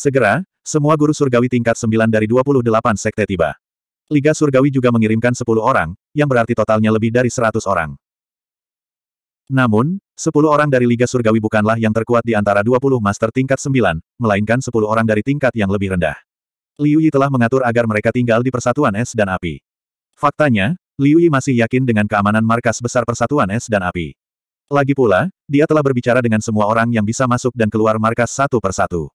Segera, semua guru surgawi tingkat 9 dari 28 sekte tiba. Liga Surgawi juga mengirimkan 10 orang, yang berarti totalnya lebih dari 100 orang. Namun, 10 orang dari Liga Surgawi bukanlah yang terkuat di antara 20 master tingkat 9, melainkan 10 orang dari tingkat yang lebih rendah. Liu Yi telah mengatur agar mereka tinggal di persatuan es dan api. Faktanya, Liu Yi masih yakin dengan keamanan markas besar persatuan es dan api. Lagi pula, dia telah berbicara dengan semua orang yang bisa masuk dan keluar markas satu persatu.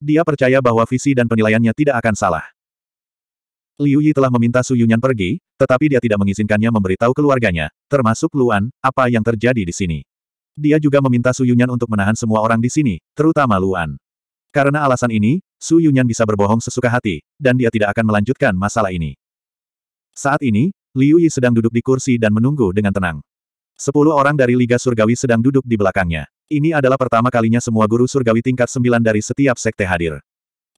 Dia percaya bahwa visi dan penilaiannya tidak akan salah. Liu Yi telah meminta Su Yunyan pergi, tetapi dia tidak mengizinkannya memberitahu keluarganya, termasuk Luan, apa yang terjadi di sini. Dia juga meminta Su Yunyan untuk menahan semua orang di sini, terutama Luan. Karena alasan ini, Su Yunyan bisa berbohong sesuka hati, dan dia tidak akan melanjutkan masalah ini. Saat ini, Liu Yi sedang duduk di kursi dan menunggu dengan tenang. Sepuluh orang dari Liga Surgawi sedang duduk di belakangnya. Ini adalah pertama kalinya semua guru surgawi tingkat sembilan dari setiap sekte hadir.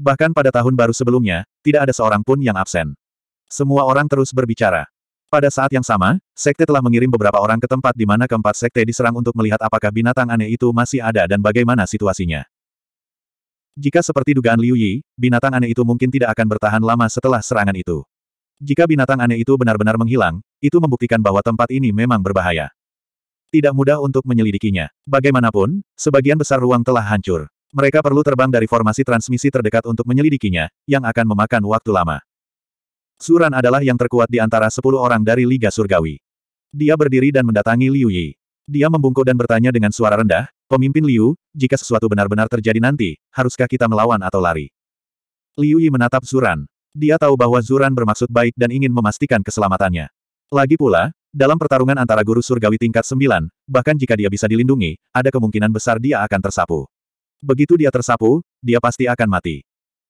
Bahkan pada tahun baru sebelumnya, tidak ada seorang pun yang absen. Semua orang terus berbicara. Pada saat yang sama, sekte telah mengirim beberapa orang ke tempat di mana keempat sekte diserang untuk melihat apakah binatang aneh itu masih ada dan bagaimana situasinya. Jika seperti dugaan Liu Yi, binatang aneh itu mungkin tidak akan bertahan lama setelah serangan itu. Jika binatang aneh itu benar-benar menghilang, itu membuktikan bahwa tempat ini memang berbahaya. Tidak mudah untuk menyelidikinya. Bagaimanapun, sebagian besar ruang telah hancur. Mereka perlu terbang dari formasi transmisi terdekat untuk menyelidikinya, yang akan memakan waktu lama. Suran adalah yang terkuat di antara sepuluh orang dari Liga Surgawi. Dia berdiri dan mendatangi Liu Yi. Dia membungkuk dan bertanya dengan suara rendah, Pemimpin Liu, jika sesuatu benar-benar terjadi nanti, haruskah kita melawan atau lari? Liu Yi menatap Suran. Dia tahu bahwa Zuran bermaksud baik dan ingin memastikan keselamatannya. Lagi pula, dalam pertarungan antara guru surgawi tingkat 9, bahkan jika dia bisa dilindungi, ada kemungkinan besar dia akan tersapu. Begitu dia tersapu, dia pasti akan mati.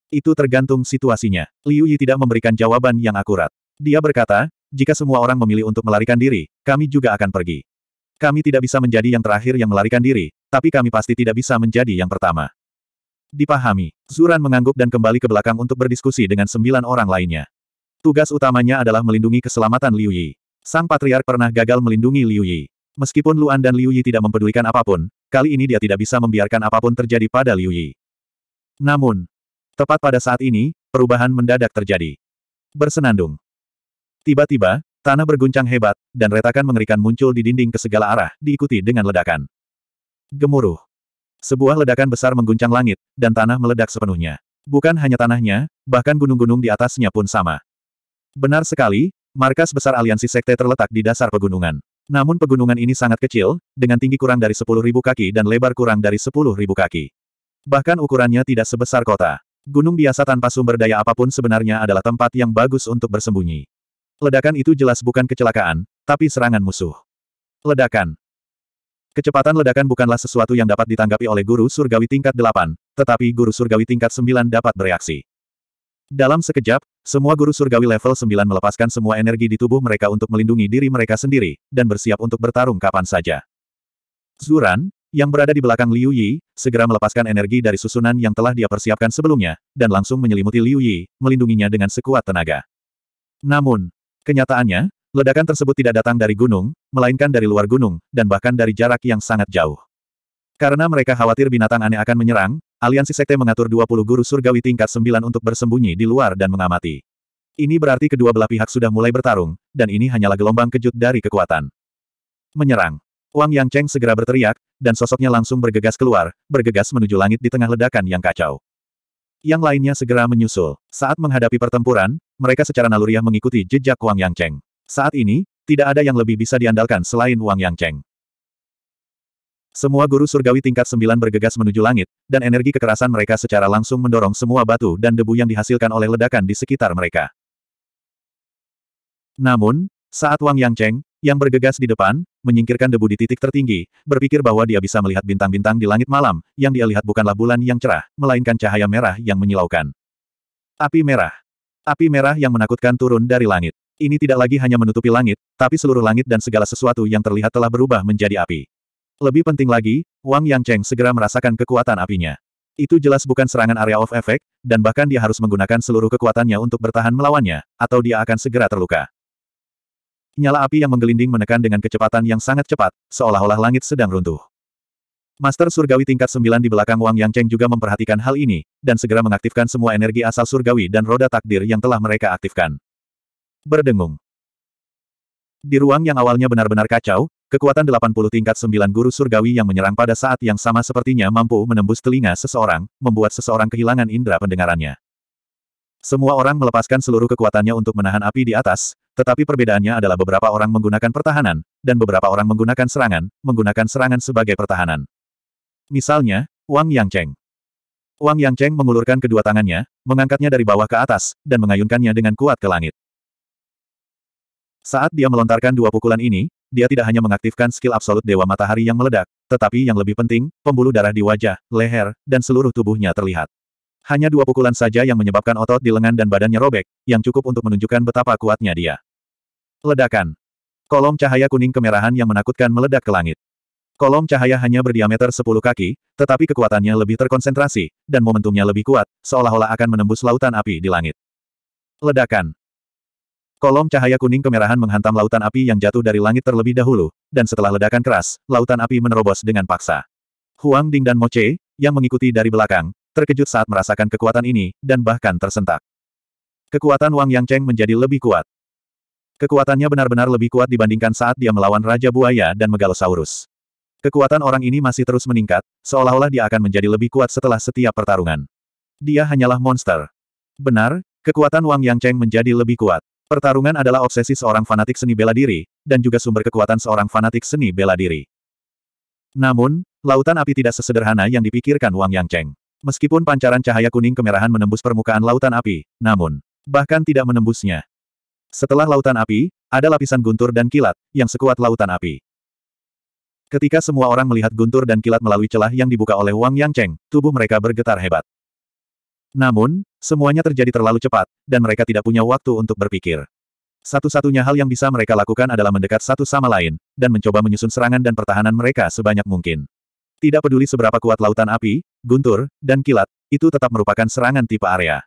Itu tergantung situasinya. Liu Yi tidak memberikan jawaban yang akurat. Dia berkata, jika semua orang memilih untuk melarikan diri, kami juga akan pergi. Kami tidak bisa menjadi yang terakhir yang melarikan diri, tapi kami pasti tidak bisa menjadi yang pertama. Dipahami. Zuran mengangguk dan kembali ke belakang untuk berdiskusi dengan sembilan orang lainnya. Tugas utamanya adalah melindungi keselamatan Liu Yi. Sang Patriark pernah gagal melindungi Liu Yi. Meskipun Luan dan Liu Yi tidak mempedulikan apapun, kali ini dia tidak bisa membiarkan apapun terjadi pada Liu Yi. Namun, tepat pada saat ini, perubahan mendadak terjadi. Bersenandung. Tiba-tiba, tanah berguncang hebat, dan retakan mengerikan muncul di dinding ke segala arah, diikuti dengan ledakan. Gemuruh. Sebuah ledakan besar mengguncang langit, dan tanah meledak sepenuhnya. Bukan hanya tanahnya, bahkan gunung-gunung di atasnya pun sama. Benar sekali, markas besar aliansi sekte terletak di dasar pegunungan. Namun pegunungan ini sangat kecil, dengan tinggi kurang dari 10.000 kaki dan lebar kurang dari 10.000 kaki. Bahkan ukurannya tidak sebesar kota. Gunung biasa tanpa sumber daya apapun sebenarnya adalah tempat yang bagus untuk bersembunyi. Ledakan itu jelas bukan kecelakaan, tapi serangan musuh. Ledakan. Kecepatan ledakan bukanlah sesuatu yang dapat ditanggapi oleh guru surgawi tingkat 8, tetapi guru surgawi tingkat 9 dapat bereaksi. Dalam sekejap, semua guru surgawi level 9 melepaskan semua energi di tubuh mereka untuk melindungi diri mereka sendiri, dan bersiap untuk bertarung kapan saja. Zuran, yang berada di belakang Liu Yi, segera melepaskan energi dari susunan yang telah dia persiapkan sebelumnya, dan langsung menyelimuti Liu Yi, melindunginya dengan sekuat tenaga. Namun, kenyataannya, Ledakan tersebut tidak datang dari gunung, melainkan dari luar gunung, dan bahkan dari jarak yang sangat jauh. Karena mereka khawatir binatang aneh akan menyerang, aliansi sekte mengatur 20 guru surgawi tingkat 9 untuk bersembunyi di luar dan mengamati. Ini berarti kedua belah pihak sudah mulai bertarung, dan ini hanyalah gelombang kejut dari kekuatan. Menyerang. Wang Yang Cheng segera berteriak, dan sosoknya langsung bergegas keluar, bergegas menuju langit di tengah ledakan yang kacau. Yang lainnya segera menyusul. Saat menghadapi pertempuran, mereka secara naluriah mengikuti jejak Wang Yang Cheng. Saat ini, tidak ada yang lebih bisa diandalkan selain Wang Yang Semua guru surgawi tingkat sembilan bergegas menuju langit, dan energi kekerasan mereka secara langsung mendorong semua batu dan debu yang dihasilkan oleh ledakan di sekitar mereka. Namun, saat Wang Yang yang bergegas di depan, menyingkirkan debu di titik tertinggi, berpikir bahwa dia bisa melihat bintang-bintang di langit malam, yang dia lihat bukanlah bulan yang cerah, melainkan cahaya merah yang menyilaukan. Api merah. Api merah yang menakutkan turun dari langit. Ini tidak lagi hanya menutupi langit, tapi seluruh langit dan segala sesuatu yang terlihat telah berubah menjadi api. Lebih penting lagi, Wang Yangcheng segera merasakan kekuatan apinya. Itu jelas bukan serangan area of effect, dan bahkan dia harus menggunakan seluruh kekuatannya untuk bertahan melawannya, atau dia akan segera terluka. Nyala api yang menggelinding menekan dengan kecepatan yang sangat cepat, seolah-olah langit sedang runtuh. Master Surgawi tingkat 9 di belakang Wang Yangcheng juga memperhatikan hal ini, dan segera mengaktifkan semua energi asal Surgawi dan roda takdir yang telah mereka aktifkan berdengung. Di ruang yang awalnya benar-benar kacau, kekuatan 80 tingkat 9 guru surgawi yang menyerang pada saat yang sama sepertinya mampu menembus telinga seseorang, membuat seseorang kehilangan indera pendengarannya. Semua orang melepaskan seluruh kekuatannya untuk menahan api di atas, tetapi perbedaannya adalah beberapa orang menggunakan pertahanan, dan beberapa orang menggunakan serangan, menggunakan serangan sebagai pertahanan. Misalnya, Wang Yang Cheng Wang Yang Cheng mengulurkan kedua tangannya, mengangkatnya dari bawah ke atas, dan mengayunkannya dengan kuat ke langit. Saat dia melontarkan dua pukulan ini, dia tidak hanya mengaktifkan skill absolut Dewa Matahari yang meledak, tetapi yang lebih penting, pembuluh darah di wajah, leher, dan seluruh tubuhnya terlihat. Hanya dua pukulan saja yang menyebabkan otot di lengan dan badannya robek, yang cukup untuk menunjukkan betapa kuatnya dia. Ledakan. Kolom cahaya kuning kemerahan yang menakutkan meledak ke langit. Kolom cahaya hanya berdiameter 10 kaki, tetapi kekuatannya lebih terkonsentrasi, dan momentumnya lebih kuat, seolah-olah akan menembus lautan api di langit. Ledakan. Kolom cahaya kuning kemerahan menghantam lautan api yang jatuh dari langit terlebih dahulu, dan setelah ledakan keras, lautan api menerobos dengan paksa. Huang Ding dan Che yang mengikuti dari belakang, terkejut saat merasakan kekuatan ini, dan bahkan tersentak. Kekuatan Wang Yang Cheng menjadi lebih kuat. Kekuatannya benar-benar lebih kuat dibandingkan saat dia melawan Raja Buaya dan Megalosaurus. Kekuatan orang ini masih terus meningkat, seolah-olah dia akan menjadi lebih kuat setelah setiap pertarungan. Dia hanyalah monster. Benar, kekuatan Wang Yang Cheng menjadi lebih kuat. Pertarungan adalah obsesi seorang fanatik seni bela diri, dan juga sumber kekuatan seorang fanatik seni bela diri. Namun, lautan api tidak sesederhana yang dipikirkan Wang Yang Cheng. Meskipun pancaran cahaya kuning kemerahan menembus permukaan lautan api, namun, bahkan tidak menembusnya. Setelah lautan api, ada lapisan guntur dan kilat, yang sekuat lautan api. Ketika semua orang melihat guntur dan kilat melalui celah yang dibuka oleh Wang Yang Cheng, tubuh mereka bergetar hebat. Namun, Semuanya terjadi terlalu cepat, dan mereka tidak punya waktu untuk berpikir. Satu-satunya hal yang bisa mereka lakukan adalah mendekat satu sama lain, dan mencoba menyusun serangan dan pertahanan mereka sebanyak mungkin. Tidak peduli seberapa kuat lautan api, guntur, dan kilat, itu tetap merupakan serangan tipe area.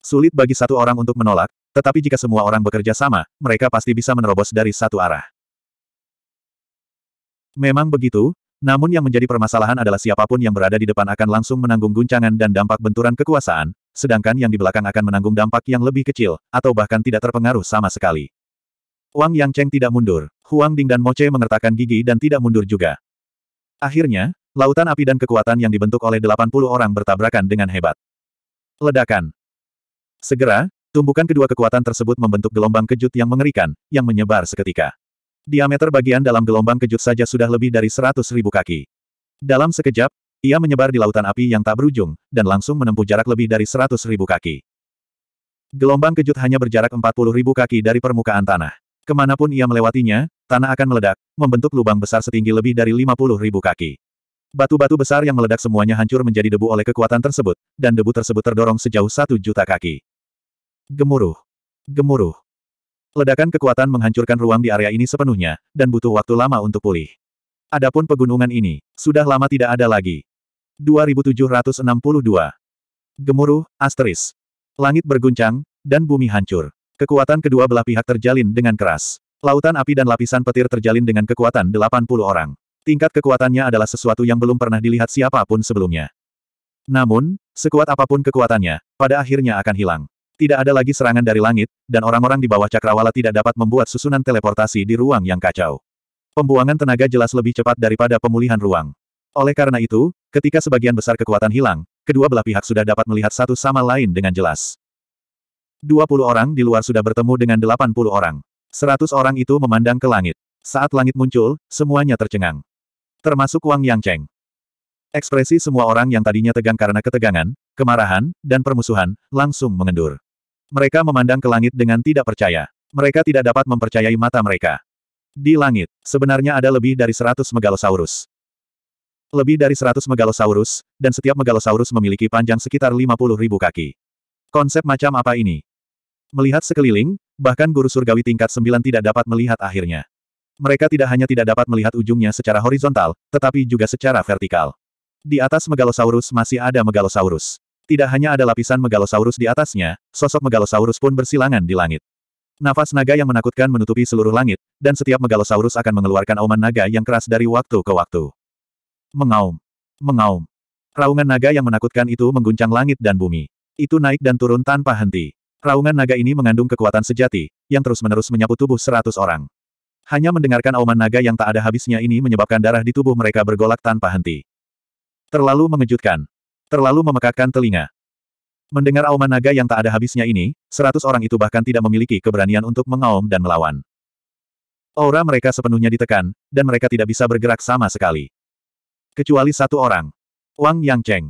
Sulit bagi satu orang untuk menolak, tetapi jika semua orang bekerja sama, mereka pasti bisa menerobos dari satu arah. Memang begitu, namun yang menjadi permasalahan adalah siapapun yang berada di depan akan langsung menanggung guncangan dan dampak benturan kekuasaan, sedangkan yang di belakang akan menanggung dampak yang lebih kecil, atau bahkan tidak terpengaruh sama sekali. Wang Yang Cheng tidak mundur, Huang Ding dan Moce mengertakkan gigi dan tidak mundur juga. Akhirnya, lautan api dan kekuatan yang dibentuk oleh 80 orang bertabrakan dengan hebat. Ledakan. Segera, tumbukan kedua kekuatan tersebut membentuk gelombang kejut yang mengerikan, yang menyebar seketika. Diameter bagian dalam gelombang kejut saja sudah lebih dari 100.000 kaki. Dalam sekejap, ia menyebar di lautan api yang tak berujung, dan langsung menempuh jarak lebih dari seratus ribu kaki. Gelombang kejut hanya berjarak empat puluh ribu kaki dari permukaan tanah. Kemanapun ia melewatinya, tanah akan meledak, membentuk lubang besar setinggi lebih dari lima puluh ribu kaki. Batu-batu besar yang meledak semuanya hancur menjadi debu oleh kekuatan tersebut, dan debu tersebut terdorong sejauh satu juta kaki. Gemuruh. Gemuruh. Ledakan kekuatan menghancurkan ruang di area ini sepenuhnya, dan butuh waktu lama untuk pulih. Adapun pegunungan ini, sudah lama tidak ada lagi. 2762. Gemuruh, asteris. Langit berguncang, dan bumi hancur. Kekuatan kedua belah pihak terjalin dengan keras. Lautan api dan lapisan petir terjalin dengan kekuatan 80 orang. Tingkat kekuatannya adalah sesuatu yang belum pernah dilihat siapapun sebelumnya. Namun, sekuat apapun kekuatannya, pada akhirnya akan hilang. Tidak ada lagi serangan dari langit, dan orang-orang di bawah cakrawala tidak dapat membuat susunan teleportasi di ruang yang kacau. Pembuangan tenaga jelas lebih cepat daripada pemulihan ruang. Oleh karena itu, ketika sebagian besar kekuatan hilang, kedua belah pihak sudah dapat melihat satu sama lain dengan jelas. 20 orang di luar sudah bertemu dengan 80 orang. 100 orang itu memandang ke langit. Saat langit muncul, semuanya tercengang. Termasuk Wang Yang Cheng. Ekspresi semua orang yang tadinya tegang karena ketegangan, kemarahan, dan permusuhan, langsung mengendur. Mereka memandang ke langit dengan tidak percaya. Mereka tidak dapat mempercayai mata mereka. Di langit, sebenarnya ada lebih dari 100 megalosaurus lebih dari 100 megalosaurus, dan setiap megalosaurus memiliki panjang sekitar 50 ribu kaki. Konsep macam apa ini? Melihat sekeliling, bahkan guru surgawi tingkat 9 tidak dapat melihat akhirnya. Mereka tidak hanya tidak dapat melihat ujungnya secara horizontal, tetapi juga secara vertikal. Di atas megalosaurus masih ada megalosaurus. Tidak hanya ada lapisan megalosaurus di atasnya, sosok megalosaurus pun bersilangan di langit. Nafas naga yang menakutkan menutupi seluruh langit, dan setiap megalosaurus akan mengeluarkan auman naga yang keras dari waktu ke waktu. Mengaum. Mengaum. Raungan naga yang menakutkan itu mengguncang langit dan bumi. Itu naik dan turun tanpa henti. Raungan naga ini mengandung kekuatan sejati, yang terus-menerus menyapu tubuh seratus orang. Hanya mendengarkan auman naga yang tak ada habisnya ini menyebabkan darah di tubuh mereka bergolak tanpa henti. Terlalu mengejutkan. Terlalu memekakkan telinga. Mendengar auman naga yang tak ada habisnya ini, seratus orang itu bahkan tidak memiliki keberanian untuk mengaum dan melawan. Aura mereka sepenuhnya ditekan, dan mereka tidak bisa bergerak sama sekali. Kecuali satu orang. Wang Yang Cheng.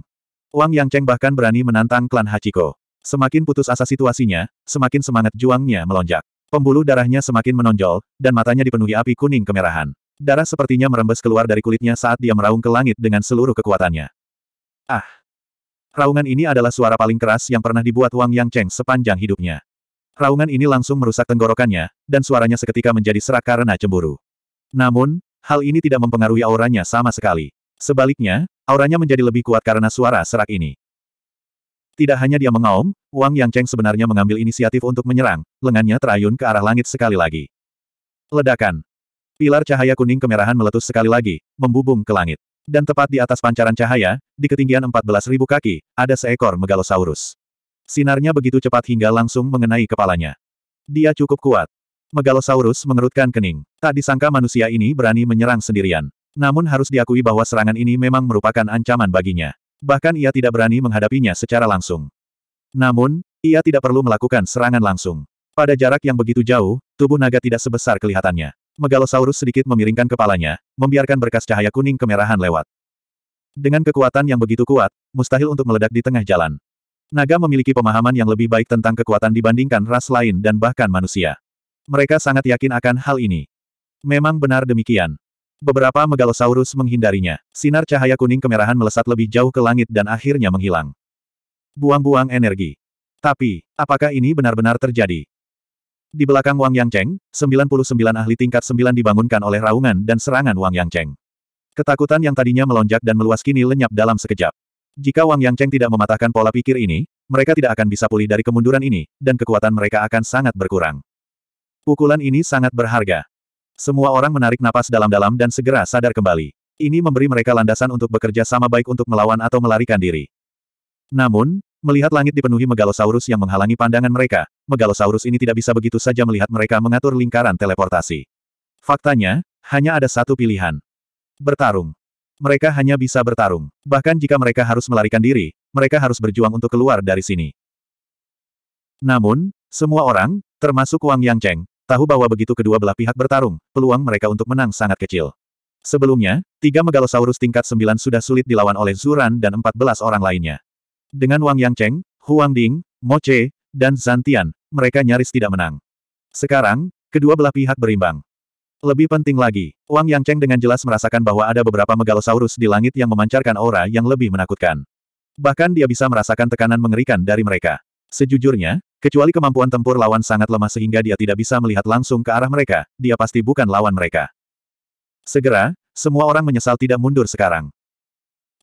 Wang Yang Cheng bahkan berani menantang klan Hachiko. Semakin putus asa situasinya, semakin semangat juangnya melonjak. Pembuluh darahnya semakin menonjol, dan matanya dipenuhi api kuning kemerahan. Darah sepertinya merembes keluar dari kulitnya saat dia meraung ke langit dengan seluruh kekuatannya. Ah! Raungan ini adalah suara paling keras yang pernah dibuat Wang Yang Cheng sepanjang hidupnya. Raungan ini langsung merusak tenggorokannya, dan suaranya seketika menjadi serak karena cemburu. Namun, hal ini tidak mempengaruhi auranya sama sekali. Sebaliknya, auranya menjadi lebih kuat karena suara serak ini. Tidak hanya dia mengaum, Wang Yang Cheng sebenarnya mengambil inisiatif untuk menyerang, lengannya terayun ke arah langit sekali lagi. Ledakan. Pilar cahaya kuning kemerahan meletus sekali lagi, membubung ke langit. Dan tepat di atas pancaran cahaya, di ketinggian 14.000 kaki, ada seekor megalosaurus. Sinarnya begitu cepat hingga langsung mengenai kepalanya. Dia cukup kuat. Megalosaurus mengerutkan kening. Tak disangka manusia ini berani menyerang sendirian. Namun harus diakui bahwa serangan ini memang merupakan ancaman baginya. Bahkan ia tidak berani menghadapinya secara langsung. Namun, ia tidak perlu melakukan serangan langsung. Pada jarak yang begitu jauh, tubuh naga tidak sebesar kelihatannya. Megalosaurus sedikit memiringkan kepalanya, membiarkan berkas cahaya kuning kemerahan lewat. Dengan kekuatan yang begitu kuat, mustahil untuk meledak di tengah jalan. Naga memiliki pemahaman yang lebih baik tentang kekuatan dibandingkan ras lain dan bahkan manusia. Mereka sangat yakin akan hal ini. Memang benar demikian. Beberapa megalosaurus menghindarinya. Sinar cahaya kuning kemerahan melesat lebih jauh ke langit dan akhirnya menghilang. Buang-buang energi. Tapi, apakah ini benar-benar terjadi? Di belakang Wang Yangcheng, 99 ahli tingkat 9 dibangunkan oleh raungan dan serangan Wang Yangcheng. Ketakutan yang tadinya melonjak dan meluas kini lenyap dalam sekejap. Jika Wang Yangcheng tidak mematahkan pola pikir ini, mereka tidak akan bisa pulih dari kemunduran ini, dan kekuatan mereka akan sangat berkurang. Pukulan ini sangat berharga. Semua orang menarik napas dalam-dalam dan segera sadar kembali. Ini memberi mereka landasan untuk bekerja sama baik untuk melawan atau melarikan diri. Namun, melihat langit dipenuhi megalosaurus yang menghalangi pandangan mereka, megalosaurus ini tidak bisa begitu saja melihat mereka mengatur lingkaran teleportasi. Faktanya, hanya ada satu pilihan. Bertarung. Mereka hanya bisa bertarung. Bahkan jika mereka harus melarikan diri, mereka harus berjuang untuk keluar dari sini. Namun, semua orang, termasuk Wang Yang Cheng, tahu bahwa begitu kedua belah pihak bertarung, peluang mereka untuk menang sangat kecil. Sebelumnya, tiga megalosaurus tingkat sembilan sudah sulit dilawan oleh Zuran dan empat belas orang lainnya. Dengan Wang Yangcheng, Huang Ding, Mo Che, dan Zantian, mereka nyaris tidak menang. Sekarang, kedua belah pihak berimbang. Lebih penting lagi, Wang Yangcheng dengan jelas merasakan bahwa ada beberapa megalosaurus di langit yang memancarkan aura yang lebih menakutkan. Bahkan dia bisa merasakan tekanan mengerikan dari mereka. Sejujurnya, Kecuali kemampuan tempur lawan sangat lemah sehingga dia tidak bisa melihat langsung ke arah mereka, dia pasti bukan lawan mereka. Segera, semua orang menyesal tidak mundur sekarang.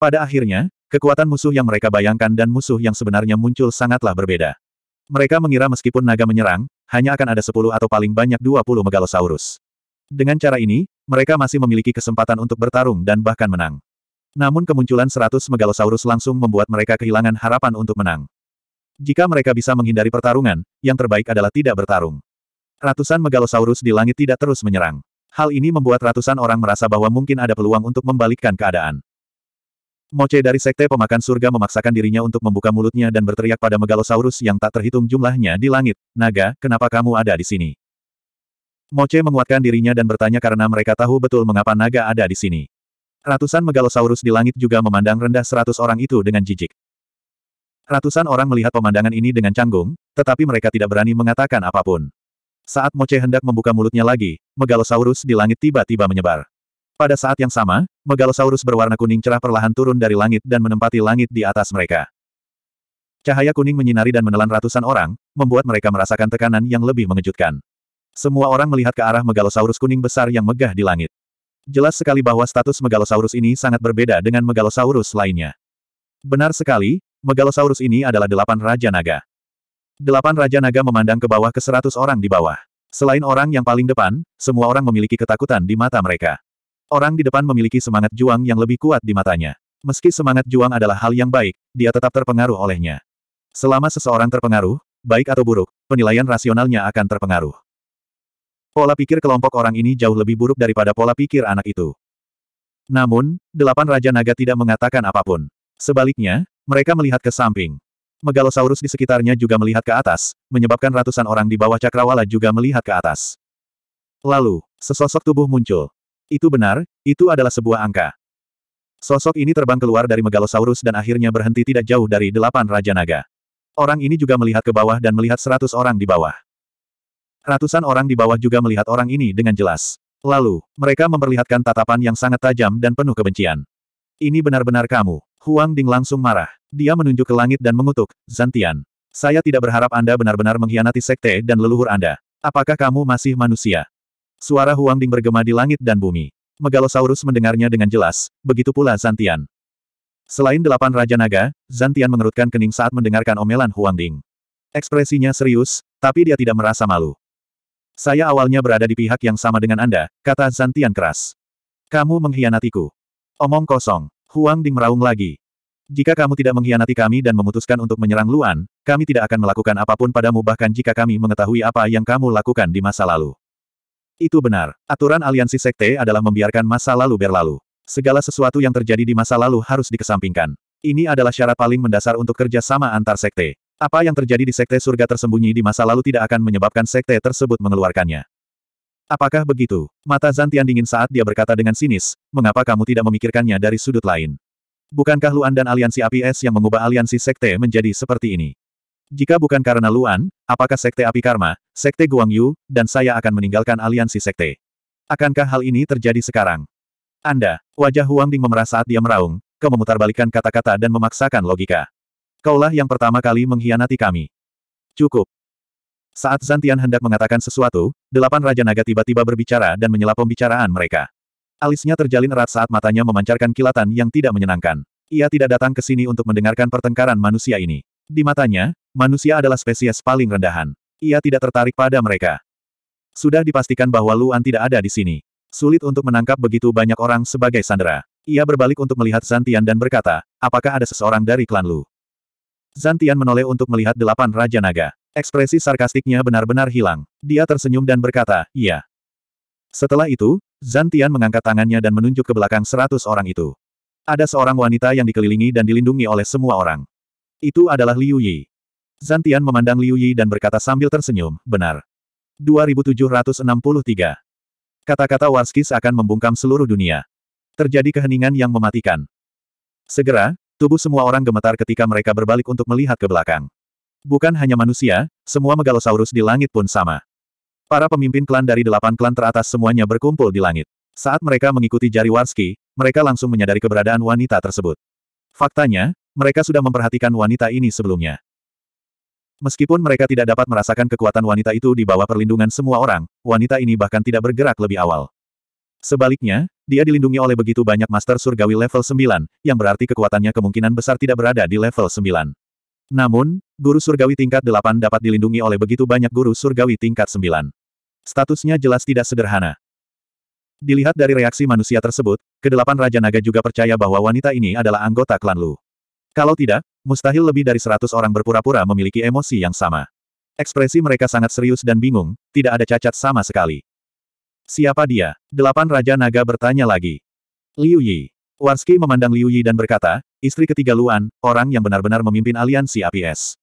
Pada akhirnya, kekuatan musuh yang mereka bayangkan dan musuh yang sebenarnya muncul sangatlah berbeda. Mereka mengira meskipun naga menyerang, hanya akan ada 10 atau paling banyak 20 megalosaurus. Dengan cara ini, mereka masih memiliki kesempatan untuk bertarung dan bahkan menang. Namun kemunculan 100 megalosaurus langsung membuat mereka kehilangan harapan untuk menang. Jika mereka bisa menghindari pertarungan, yang terbaik adalah tidak bertarung. Ratusan megalosaurus di langit tidak terus menyerang. Hal ini membuat ratusan orang merasa bahwa mungkin ada peluang untuk membalikkan keadaan. Moce dari Sekte Pemakan Surga memaksakan dirinya untuk membuka mulutnya dan berteriak pada megalosaurus yang tak terhitung jumlahnya di langit, Naga, kenapa kamu ada di sini? Moce menguatkan dirinya dan bertanya karena mereka tahu betul mengapa Naga ada di sini. Ratusan megalosaurus di langit juga memandang rendah seratus orang itu dengan jijik. Ratusan orang melihat pemandangan ini dengan canggung, tetapi mereka tidak berani mengatakan apapun. Saat Moche hendak membuka mulutnya lagi, Megalosaurus di langit tiba-tiba menyebar. Pada saat yang sama, Megalosaurus berwarna kuning cerah perlahan turun dari langit dan menempati langit di atas mereka. Cahaya kuning menyinari dan menelan ratusan orang, membuat mereka merasakan tekanan yang lebih mengejutkan. Semua orang melihat ke arah Megalosaurus kuning besar yang megah di langit. Jelas sekali bahwa status Megalosaurus ini sangat berbeda dengan Megalosaurus lainnya. Benar sekali, Megalosaurus ini adalah delapan Raja Naga. Delapan Raja Naga memandang ke bawah ke seratus orang di bawah. Selain orang yang paling depan, semua orang memiliki ketakutan di mata mereka. Orang di depan memiliki semangat juang yang lebih kuat di matanya. Meski semangat juang adalah hal yang baik, dia tetap terpengaruh olehnya. Selama seseorang terpengaruh, baik atau buruk, penilaian rasionalnya akan terpengaruh. Pola pikir kelompok orang ini jauh lebih buruk daripada pola pikir anak itu. Namun, delapan Raja Naga tidak mengatakan apapun. Sebaliknya, mereka melihat ke samping. Megalosaurus di sekitarnya juga melihat ke atas, menyebabkan ratusan orang di bawah cakrawala juga melihat ke atas. Lalu, sesosok tubuh muncul. Itu benar, itu adalah sebuah angka. Sosok ini terbang keluar dari Megalosaurus dan akhirnya berhenti tidak jauh dari delapan Raja Naga. Orang ini juga melihat ke bawah dan melihat seratus orang di bawah. Ratusan orang di bawah juga melihat orang ini dengan jelas. Lalu, mereka memperlihatkan tatapan yang sangat tajam dan penuh kebencian. Ini benar-benar kamu. Huang Ding langsung marah. Dia menunjuk ke langit dan mengutuk, Zantian. Saya tidak berharap Anda benar-benar mengkhianati sekte dan leluhur Anda. Apakah kamu masih manusia? Suara Huang Ding bergema di langit dan bumi. Megalosaurus mendengarnya dengan jelas, begitu pula Zantian. Selain delapan Raja Naga, Zantian mengerutkan kening saat mendengarkan omelan Huang Ding. Ekspresinya serius, tapi dia tidak merasa malu. Saya awalnya berada di pihak yang sama dengan Anda, kata Zantian keras. Kamu mengkhianatiku. Omong kosong. Huang Ding meraung lagi. Jika kamu tidak mengkhianati kami dan memutuskan untuk menyerang Luan, kami tidak akan melakukan apapun padamu bahkan jika kami mengetahui apa yang kamu lakukan di masa lalu. Itu benar. Aturan aliansi sekte adalah membiarkan masa lalu berlalu. Segala sesuatu yang terjadi di masa lalu harus dikesampingkan. Ini adalah syarat paling mendasar untuk kerja sama antar sekte. Apa yang terjadi di sekte surga tersembunyi di masa lalu tidak akan menyebabkan sekte tersebut mengeluarkannya. Apakah begitu? Mata Zantian dingin saat dia berkata dengan sinis, mengapa kamu tidak memikirkannya dari sudut lain? Bukankah Luan dan aliansi api es yang mengubah aliansi sekte menjadi seperti ini? Jika bukan karena Luan, apakah sekte api karma, sekte Guangyu, dan saya akan meninggalkan aliansi sekte? Akankah hal ini terjadi sekarang? Anda, wajah Huang Ding memerah saat dia meraung, kau memutarbalikkan kata-kata dan memaksakan logika. Kaulah yang pertama kali mengkhianati kami. Cukup, saat Zantian hendak mengatakan sesuatu, delapan Raja Naga tiba-tiba berbicara dan menyela pembicaraan mereka. Alisnya terjalin erat saat matanya memancarkan kilatan yang tidak menyenangkan. Ia tidak datang ke sini untuk mendengarkan pertengkaran manusia ini. Di matanya, manusia adalah spesies paling rendahan. Ia tidak tertarik pada mereka. Sudah dipastikan bahwa Luan tidak ada di sini. Sulit untuk menangkap begitu banyak orang sebagai sandera. Ia berbalik untuk melihat Zantian dan berkata, apakah ada seseorang dari klan Lu? Zantian menoleh untuk melihat delapan Raja Naga. Ekspresi sarkastiknya benar-benar hilang. Dia tersenyum dan berkata, iya. Setelah itu, Zantian mengangkat tangannya dan menunjuk ke belakang seratus orang itu. Ada seorang wanita yang dikelilingi dan dilindungi oleh semua orang. Itu adalah Liu Yi. Zantian memandang Liu Yi dan berkata sambil tersenyum, benar. 2763. Kata-kata Warskis akan membungkam seluruh dunia. Terjadi keheningan yang mematikan. Segera, tubuh semua orang gemetar ketika mereka berbalik untuk melihat ke belakang. Bukan hanya manusia, semua megalosaurus di langit pun sama. Para pemimpin klan dari delapan klan teratas semuanya berkumpul di langit. Saat mereka mengikuti jari Warski, mereka langsung menyadari keberadaan wanita tersebut. Faktanya, mereka sudah memperhatikan wanita ini sebelumnya. Meskipun mereka tidak dapat merasakan kekuatan wanita itu di bawah perlindungan semua orang, wanita ini bahkan tidak bergerak lebih awal. Sebaliknya, dia dilindungi oleh begitu banyak master surgawi level 9, yang berarti kekuatannya kemungkinan besar tidak berada di level 9. Namun, guru surgawi tingkat 8 dapat dilindungi oleh begitu banyak guru surgawi tingkat 9. Statusnya jelas tidak sederhana. Dilihat dari reaksi manusia tersebut, kedelapan Raja Naga juga percaya bahwa wanita ini adalah anggota klan Lu. Kalau tidak, mustahil lebih dari seratus orang berpura-pura memiliki emosi yang sama. Ekspresi mereka sangat serius dan bingung, tidak ada cacat sama sekali. Siapa dia? Delapan Raja Naga bertanya lagi. Liu Yi. Wanski memandang Liu Yi dan berkata, istri ketiga Luan, orang yang benar-benar memimpin aliansi APS.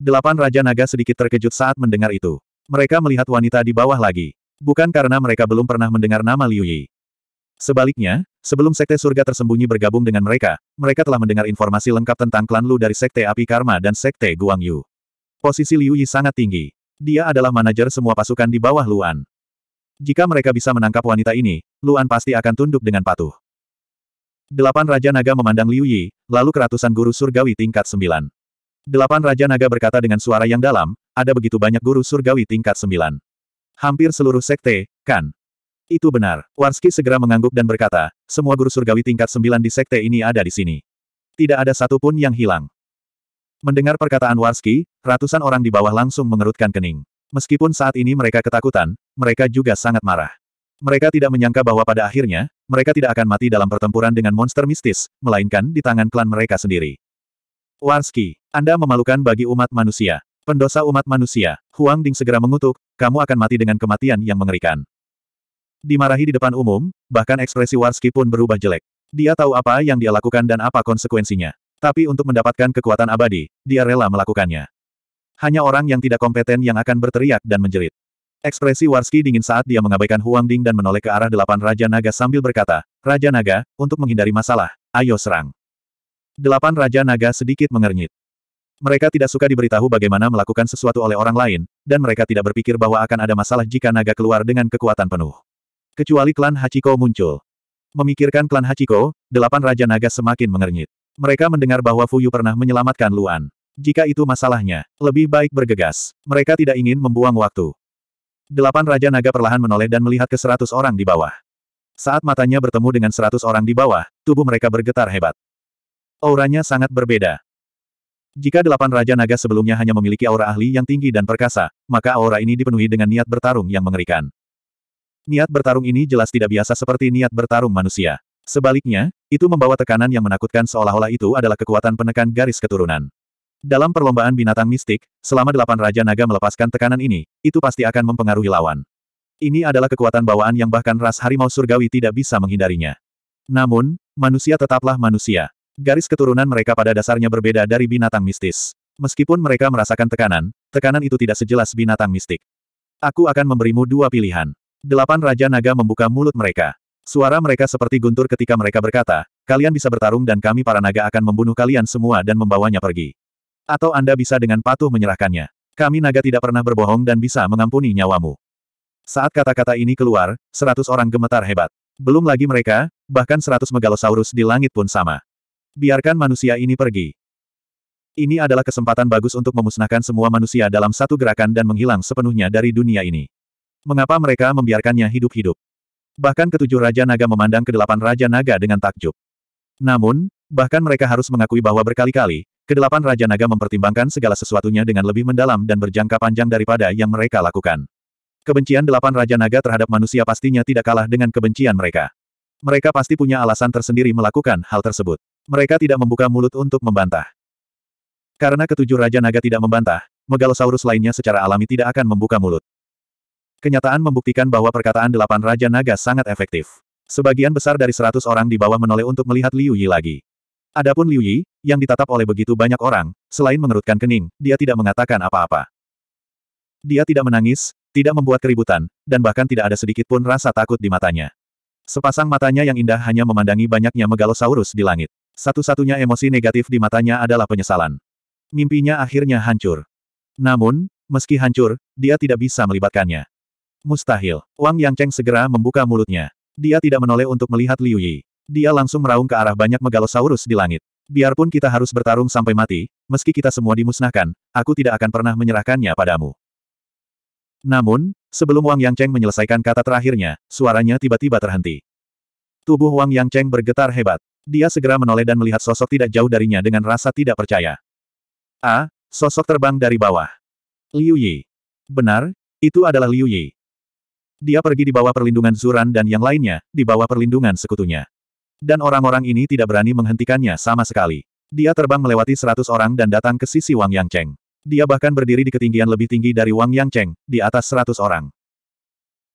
Delapan Raja Naga sedikit terkejut saat mendengar itu. Mereka melihat wanita di bawah lagi. Bukan karena mereka belum pernah mendengar nama Liu Yi. Sebaliknya, sebelum Sekte Surga tersembunyi bergabung dengan mereka, mereka telah mendengar informasi lengkap tentang klan Lu dari Sekte Api Karma dan Sekte Guang Yu. Posisi Liu Yi sangat tinggi. Dia adalah manajer semua pasukan di bawah Luan. Jika mereka bisa menangkap wanita ini, Luan pasti akan tunduk dengan patuh. Delapan Raja Naga memandang Liu Yi, lalu keratusan guru surgawi tingkat sembilan. Delapan Raja Naga berkata dengan suara yang dalam, ada begitu banyak guru surgawi tingkat sembilan. Hampir seluruh sekte, kan? Itu benar. Warski segera mengangguk dan berkata, semua guru surgawi tingkat sembilan di sekte ini ada di sini. Tidak ada satupun yang hilang. Mendengar perkataan Warski, ratusan orang di bawah langsung mengerutkan kening. Meskipun saat ini mereka ketakutan, mereka juga sangat marah. Mereka tidak menyangka bahwa pada akhirnya, mereka tidak akan mati dalam pertempuran dengan monster mistis, melainkan di tangan klan mereka sendiri. Warski, Anda memalukan bagi umat manusia. Pendosa umat manusia, Huang Ding segera mengutuk, kamu akan mati dengan kematian yang mengerikan. Dimarahi di depan umum, bahkan ekspresi Warski pun berubah jelek. Dia tahu apa yang dia lakukan dan apa konsekuensinya. Tapi untuk mendapatkan kekuatan abadi, dia rela melakukannya. Hanya orang yang tidak kompeten yang akan berteriak dan menjerit. Ekspresi Warski dingin saat dia mengabaikan Huang Ding dan menoleh ke arah delapan Raja Naga sambil berkata, Raja Naga, untuk menghindari masalah, ayo serang. Delapan Raja Naga sedikit mengernyit. Mereka tidak suka diberitahu bagaimana melakukan sesuatu oleh orang lain, dan mereka tidak berpikir bahwa akan ada masalah jika naga keluar dengan kekuatan penuh. Kecuali klan Hachiko muncul. Memikirkan klan Hachiko, delapan Raja Naga semakin mengernyit. Mereka mendengar bahwa Fuyu pernah menyelamatkan Luan. Jika itu masalahnya, lebih baik bergegas. Mereka tidak ingin membuang waktu. Delapan Raja Naga perlahan menoleh dan melihat ke seratus orang di bawah. Saat matanya bertemu dengan seratus orang di bawah, tubuh mereka bergetar hebat. Auranya sangat berbeda. Jika delapan Raja Naga sebelumnya hanya memiliki aura ahli yang tinggi dan perkasa, maka aura ini dipenuhi dengan niat bertarung yang mengerikan. Niat bertarung ini jelas tidak biasa seperti niat bertarung manusia. Sebaliknya, itu membawa tekanan yang menakutkan seolah-olah itu adalah kekuatan penekan garis keturunan. Dalam perlombaan binatang mistik, selama delapan Raja Naga melepaskan tekanan ini, itu pasti akan mempengaruhi lawan. Ini adalah kekuatan bawaan yang bahkan ras harimau surgawi tidak bisa menghindarinya. Namun, manusia tetaplah manusia. Garis keturunan mereka pada dasarnya berbeda dari binatang mistis. Meskipun mereka merasakan tekanan, tekanan itu tidak sejelas binatang mistik. Aku akan memberimu dua pilihan. Delapan Raja Naga membuka mulut mereka. Suara mereka seperti guntur ketika mereka berkata, kalian bisa bertarung dan kami para naga akan membunuh kalian semua dan membawanya pergi. Atau Anda bisa dengan patuh menyerahkannya. Kami naga tidak pernah berbohong dan bisa mengampuni nyawamu. Saat kata-kata ini keluar, seratus orang gemetar hebat. Belum lagi mereka, bahkan seratus megalosaurus di langit pun sama. Biarkan manusia ini pergi. Ini adalah kesempatan bagus untuk memusnahkan semua manusia dalam satu gerakan dan menghilang sepenuhnya dari dunia ini. Mengapa mereka membiarkannya hidup-hidup? Bahkan ketujuh Raja Naga memandang kedelapan Raja Naga dengan takjub. Namun, bahkan mereka harus mengakui bahwa berkali-kali, Kedelapan Raja Naga mempertimbangkan segala sesuatunya dengan lebih mendalam dan berjangka panjang daripada yang mereka lakukan. Kebencian delapan Raja Naga terhadap manusia pastinya tidak kalah dengan kebencian mereka. Mereka pasti punya alasan tersendiri melakukan hal tersebut. Mereka tidak membuka mulut untuk membantah. Karena ketujuh Raja Naga tidak membantah, megalosaurus lainnya secara alami tidak akan membuka mulut. Kenyataan membuktikan bahwa perkataan delapan Raja Naga sangat efektif. Sebagian besar dari seratus orang di bawah menoleh untuk melihat Liu Yi lagi. Adapun Liu Yi, yang ditatap oleh begitu banyak orang, selain mengerutkan kening, dia tidak mengatakan apa-apa. Dia tidak menangis, tidak membuat keributan, dan bahkan tidak ada sedikit pun rasa takut di matanya. Sepasang matanya yang indah hanya memandangi banyaknya megalosaurus di langit. Satu-satunya emosi negatif di matanya adalah penyesalan. Mimpinya akhirnya hancur. Namun, meski hancur, dia tidak bisa melibatkannya. Mustahil. Wang Yang Cheng segera membuka mulutnya. Dia tidak menoleh untuk melihat Liu Yi. Dia langsung meraung ke arah banyak megalosaurus di langit. Biarpun kita harus bertarung sampai mati, meski kita semua dimusnahkan, aku tidak akan pernah menyerahkannya padamu. Namun, sebelum Wang Yang Cheng menyelesaikan kata terakhirnya, suaranya tiba-tiba terhenti. Tubuh Wang Yang Cheng bergetar hebat. Dia segera menoleh dan melihat sosok tidak jauh darinya dengan rasa tidak percaya. A. Sosok terbang dari bawah. Liu Yi. Benar, itu adalah Liu Yi. Dia pergi di bawah perlindungan Zuran dan yang lainnya, di bawah perlindungan sekutunya. Dan orang-orang ini tidak berani menghentikannya sama sekali. Dia terbang melewati seratus orang dan datang ke sisi Wang Yang Cheng. Dia bahkan berdiri di ketinggian lebih tinggi dari Wang Yang Cheng, di atas seratus orang.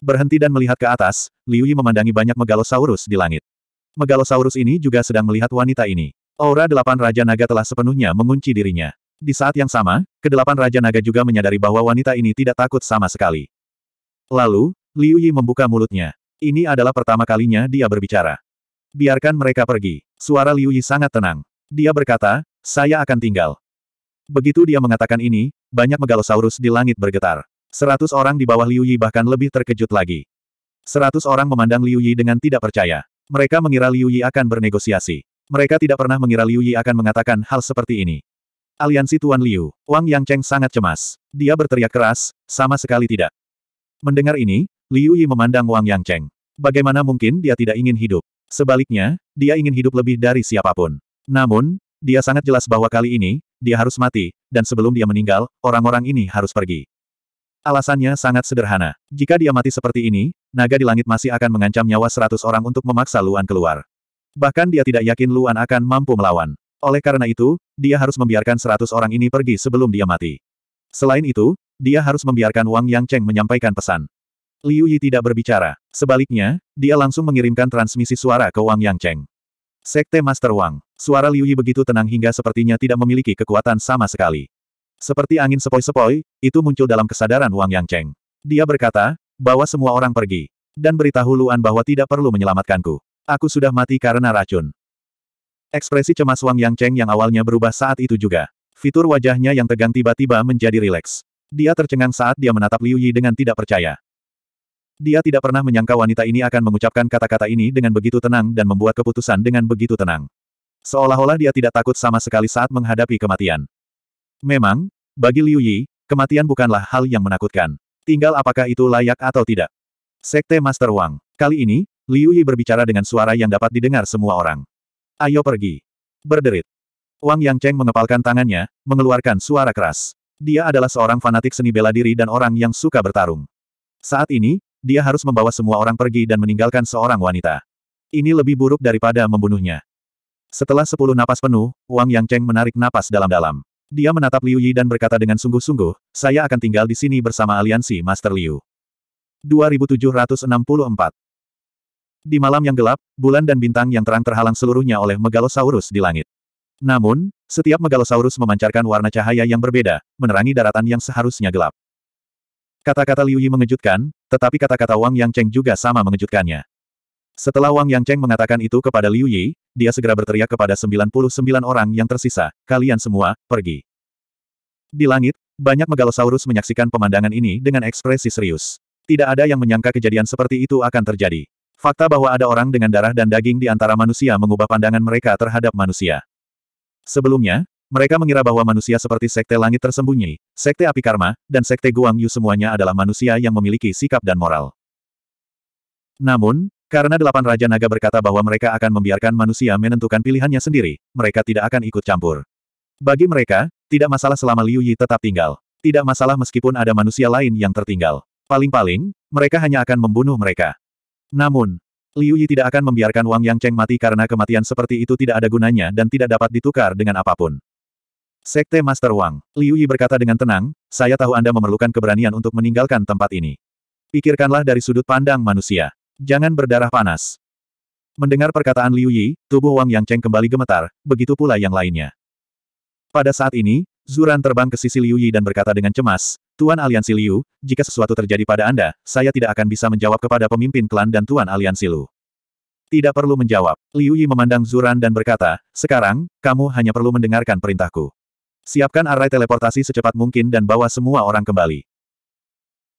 Berhenti dan melihat ke atas, Liu Yi memandangi banyak megalosaurus di langit. Megalosaurus ini juga sedang melihat wanita ini. Aura delapan Raja Naga telah sepenuhnya mengunci dirinya. Di saat yang sama, kedelapan Raja Naga juga menyadari bahwa wanita ini tidak takut sama sekali. Lalu, Liu Yi membuka mulutnya. Ini adalah pertama kalinya dia berbicara. Biarkan mereka pergi. Suara Liu Yi sangat tenang. Dia berkata, saya akan tinggal. Begitu dia mengatakan ini, banyak megalosaurus di langit bergetar. Seratus orang di bawah Liu Yi bahkan lebih terkejut lagi. Seratus orang memandang Liu Yi dengan tidak percaya. Mereka mengira Liu Yi akan bernegosiasi. Mereka tidak pernah mengira Liu Yi akan mengatakan hal seperti ini. Aliansi Tuan Liu, Wang Yang Cheng sangat cemas. Dia berteriak keras, sama sekali tidak. Mendengar ini, Liu Yi memandang Wang Yang Cheng. Bagaimana mungkin dia tidak ingin hidup? Sebaliknya, dia ingin hidup lebih dari siapapun. Namun, dia sangat jelas bahwa kali ini, dia harus mati, dan sebelum dia meninggal, orang-orang ini harus pergi. Alasannya sangat sederhana. Jika dia mati seperti ini, naga di langit masih akan mengancam nyawa seratus orang untuk memaksa Luan keluar. Bahkan dia tidak yakin Luan akan mampu melawan. Oleh karena itu, dia harus membiarkan seratus orang ini pergi sebelum dia mati. Selain itu, dia harus membiarkan Wang Yang Cheng menyampaikan pesan. Liu Yi tidak berbicara. Sebaliknya, dia langsung mengirimkan transmisi suara ke Wang Yang Cheng. Sekte Master Wang, suara Liu Yi begitu tenang hingga sepertinya tidak memiliki kekuatan sama sekali. Seperti angin sepoi-sepoi, itu muncul dalam kesadaran Wang Yang Cheng. Dia berkata, bahwa semua orang pergi. Dan beritahu Luan bahwa tidak perlu menyelamatkanku. Aku sudah mati karena racun. Ekspresi cemas Wang Yang Cheng yang awalnya berubah saat itu juga. Fitur wajahnya yang tegang tiba-tiba menjadi rileks. Dia tercengang saat dia menatap Liu Yi dengan tidak percaya. Dia tidak pernah menyangka wanita ini akan mengucapkan kata-kata ini dengan begitu tenang dan membuat keputusan dengan begitu tenang. Seolah-olah dia tidak takut sama sekali saat menghadapi kematian. Memang, bagi Liu Yi, kematian bukanlah hal yang menakutkan. Tinggal apakah itu layak atau tidak. Sekte Master Wang. Kali ini, Liu Yi berbicara dengan suara yang dapat didengar semua orang. Ayo pergi. Berderit. Wang Yang Cheng mengepalkan tangannya, mengeluarkan suara keras. Dia adalah seorang fanatik seni bela diri dan orang yang suka bertarung. Saat ini, dia harus membawa semua orang pergi dan meninggalkan seorang wanita. Ini lebih buruk daripada membunuhnya. Setelah sepuluh napas penuh, Wang Yang Cheng menarik napas dalam-dalam. Dia menatap Liu Yi dan berkata dengan sungguh-sungguh, saya akan tinggal di sini bersama aliansi Master Liu. 2764 Di malam yang gelap, bulan dan bintang yang terang terhalang seluruhnya oleh Megalosaurus di langit. Namun, setiap Megalosaurus memancarkan warna cahaya yang berbeda, menerangi daratan yang seharusnya gelap. Kata-kata Liu Yi mengejutkan, tetapi kata-kata Wang Yang Cheng juga sama mengejutkannya. Setelah Wang Yang Cheng mengatakan itu kepada Liu Yi, dia segera berteriak kepada 99 orang yang tersisa, kalian semua, pergi. Di langit, banyak megalosaurus menyaksikan pemandangan ini dengan ekspresi serius. Tidak ada yang menyangka kejadian seperti itu akan terjadi. Fakta bahwa ada orang dengan darah dan daging di antara manusia mengubah pandangan mereka terhadap manusia. Sebelumnya, mereka mengira bahwa manusia seperti Sekte Langit Tersembunyi, Sekte Api Karma, dan Sekte Guang Yu semuanya adalah manusia yang memiliki sikap dan moral. Namun, karena delapan Raja Naga berkata bahwa mereka akan membiarkan manusia menentukan pilihannya sendiri, mereka tidak akan ikut campur. Bagi mereka, tidak masalah selama Liu Yi tetap tinggal. Tidak masalah meskipun ada manusia lain yang tertinggal. Paling-paling, mereka hanya akan membunuh mereka. Namun, Liu Yi tidak akan membiarkan Wang Yang Cheng mati karena kematian seperti itu tidak ada gunanya dan tidak dapat ditukar dengan apapun. Sekte Master Wang, Liu Yi berkata dengan tenang, saya tahu Anda memerlukan keberanian untuk meninggalkan tempat ini. Pikirkanlah dari sudut pandang manusia. Jangan berdarah panas. Mendengar perkataan Liu Yi, tubuh Wang Yang Cheng kembali gemetar, begitu pula yang lainnya. Pada saat ini, Zuran terbang ke sisi Liu Yi dan berkata dengan cemas, Tuan Aliansi Liu, jika sesuatu terjadi pada Anda, saya tidak akan bisa menjawab kepada pemimpin klan dan Tuan Aliansi Lu. Tidak perlu menjawab. Liu Yi memandang Zuran dan berkata, sekarang, kamu hanya perlu mendengarkan perintahku. Siapkan arai teleportasi secepat mungkin dan bawa semua orang kembali.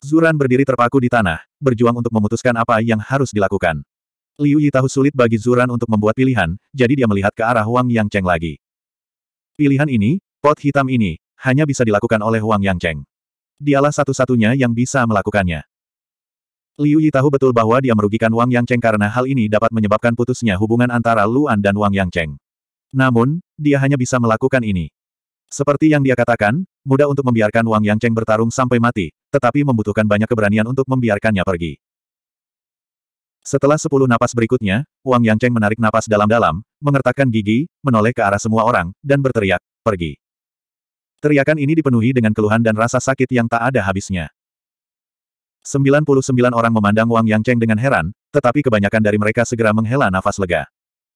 Zuran berdiri terpaku di tanah, berjuang untuk memutuskan apa yang harus dilakukan. Liu Yi tahu sulit bagi Zuran untuk membuat pilihan, jadi dia melihat ke arah Wang Yang Cheng lagi. Pilihan ini, pot hitam ini, hanya bisa dilakukan oleh Wang Yang Cheng. Dialah satu-satunya yang bisa melakukannya. Liu Yi tahu betul bahwa dia merugikan Wang Yang Cheng karena hal ini dapat menyebabkan putusnya hubungan antara Luan dan Wang Yang Cheng. Namun, dia hanya bisa melakukan ini. Seperti yang dia katakan, mudah untuk membiarkan Wang Yang Cheng bertarung sampai mati, tetapi membutuhkan banyak keberanian untuk membiarkannya pergi. Setelah sepuluh napas berikutnya, Wang Yang Cheng menarik napas dalam-dalam, mengertakkan gigi, menoleh ke arah semua orang, dan berteriak, pergi. Teriakan ini dipenuhi dengan keluhan dan rasa sakit yang tak ada habisnya. 99 orang memandang Wang Yang Cheng dengan heran, tetapi kebanyakan dari mereka segera menghela nafas lega.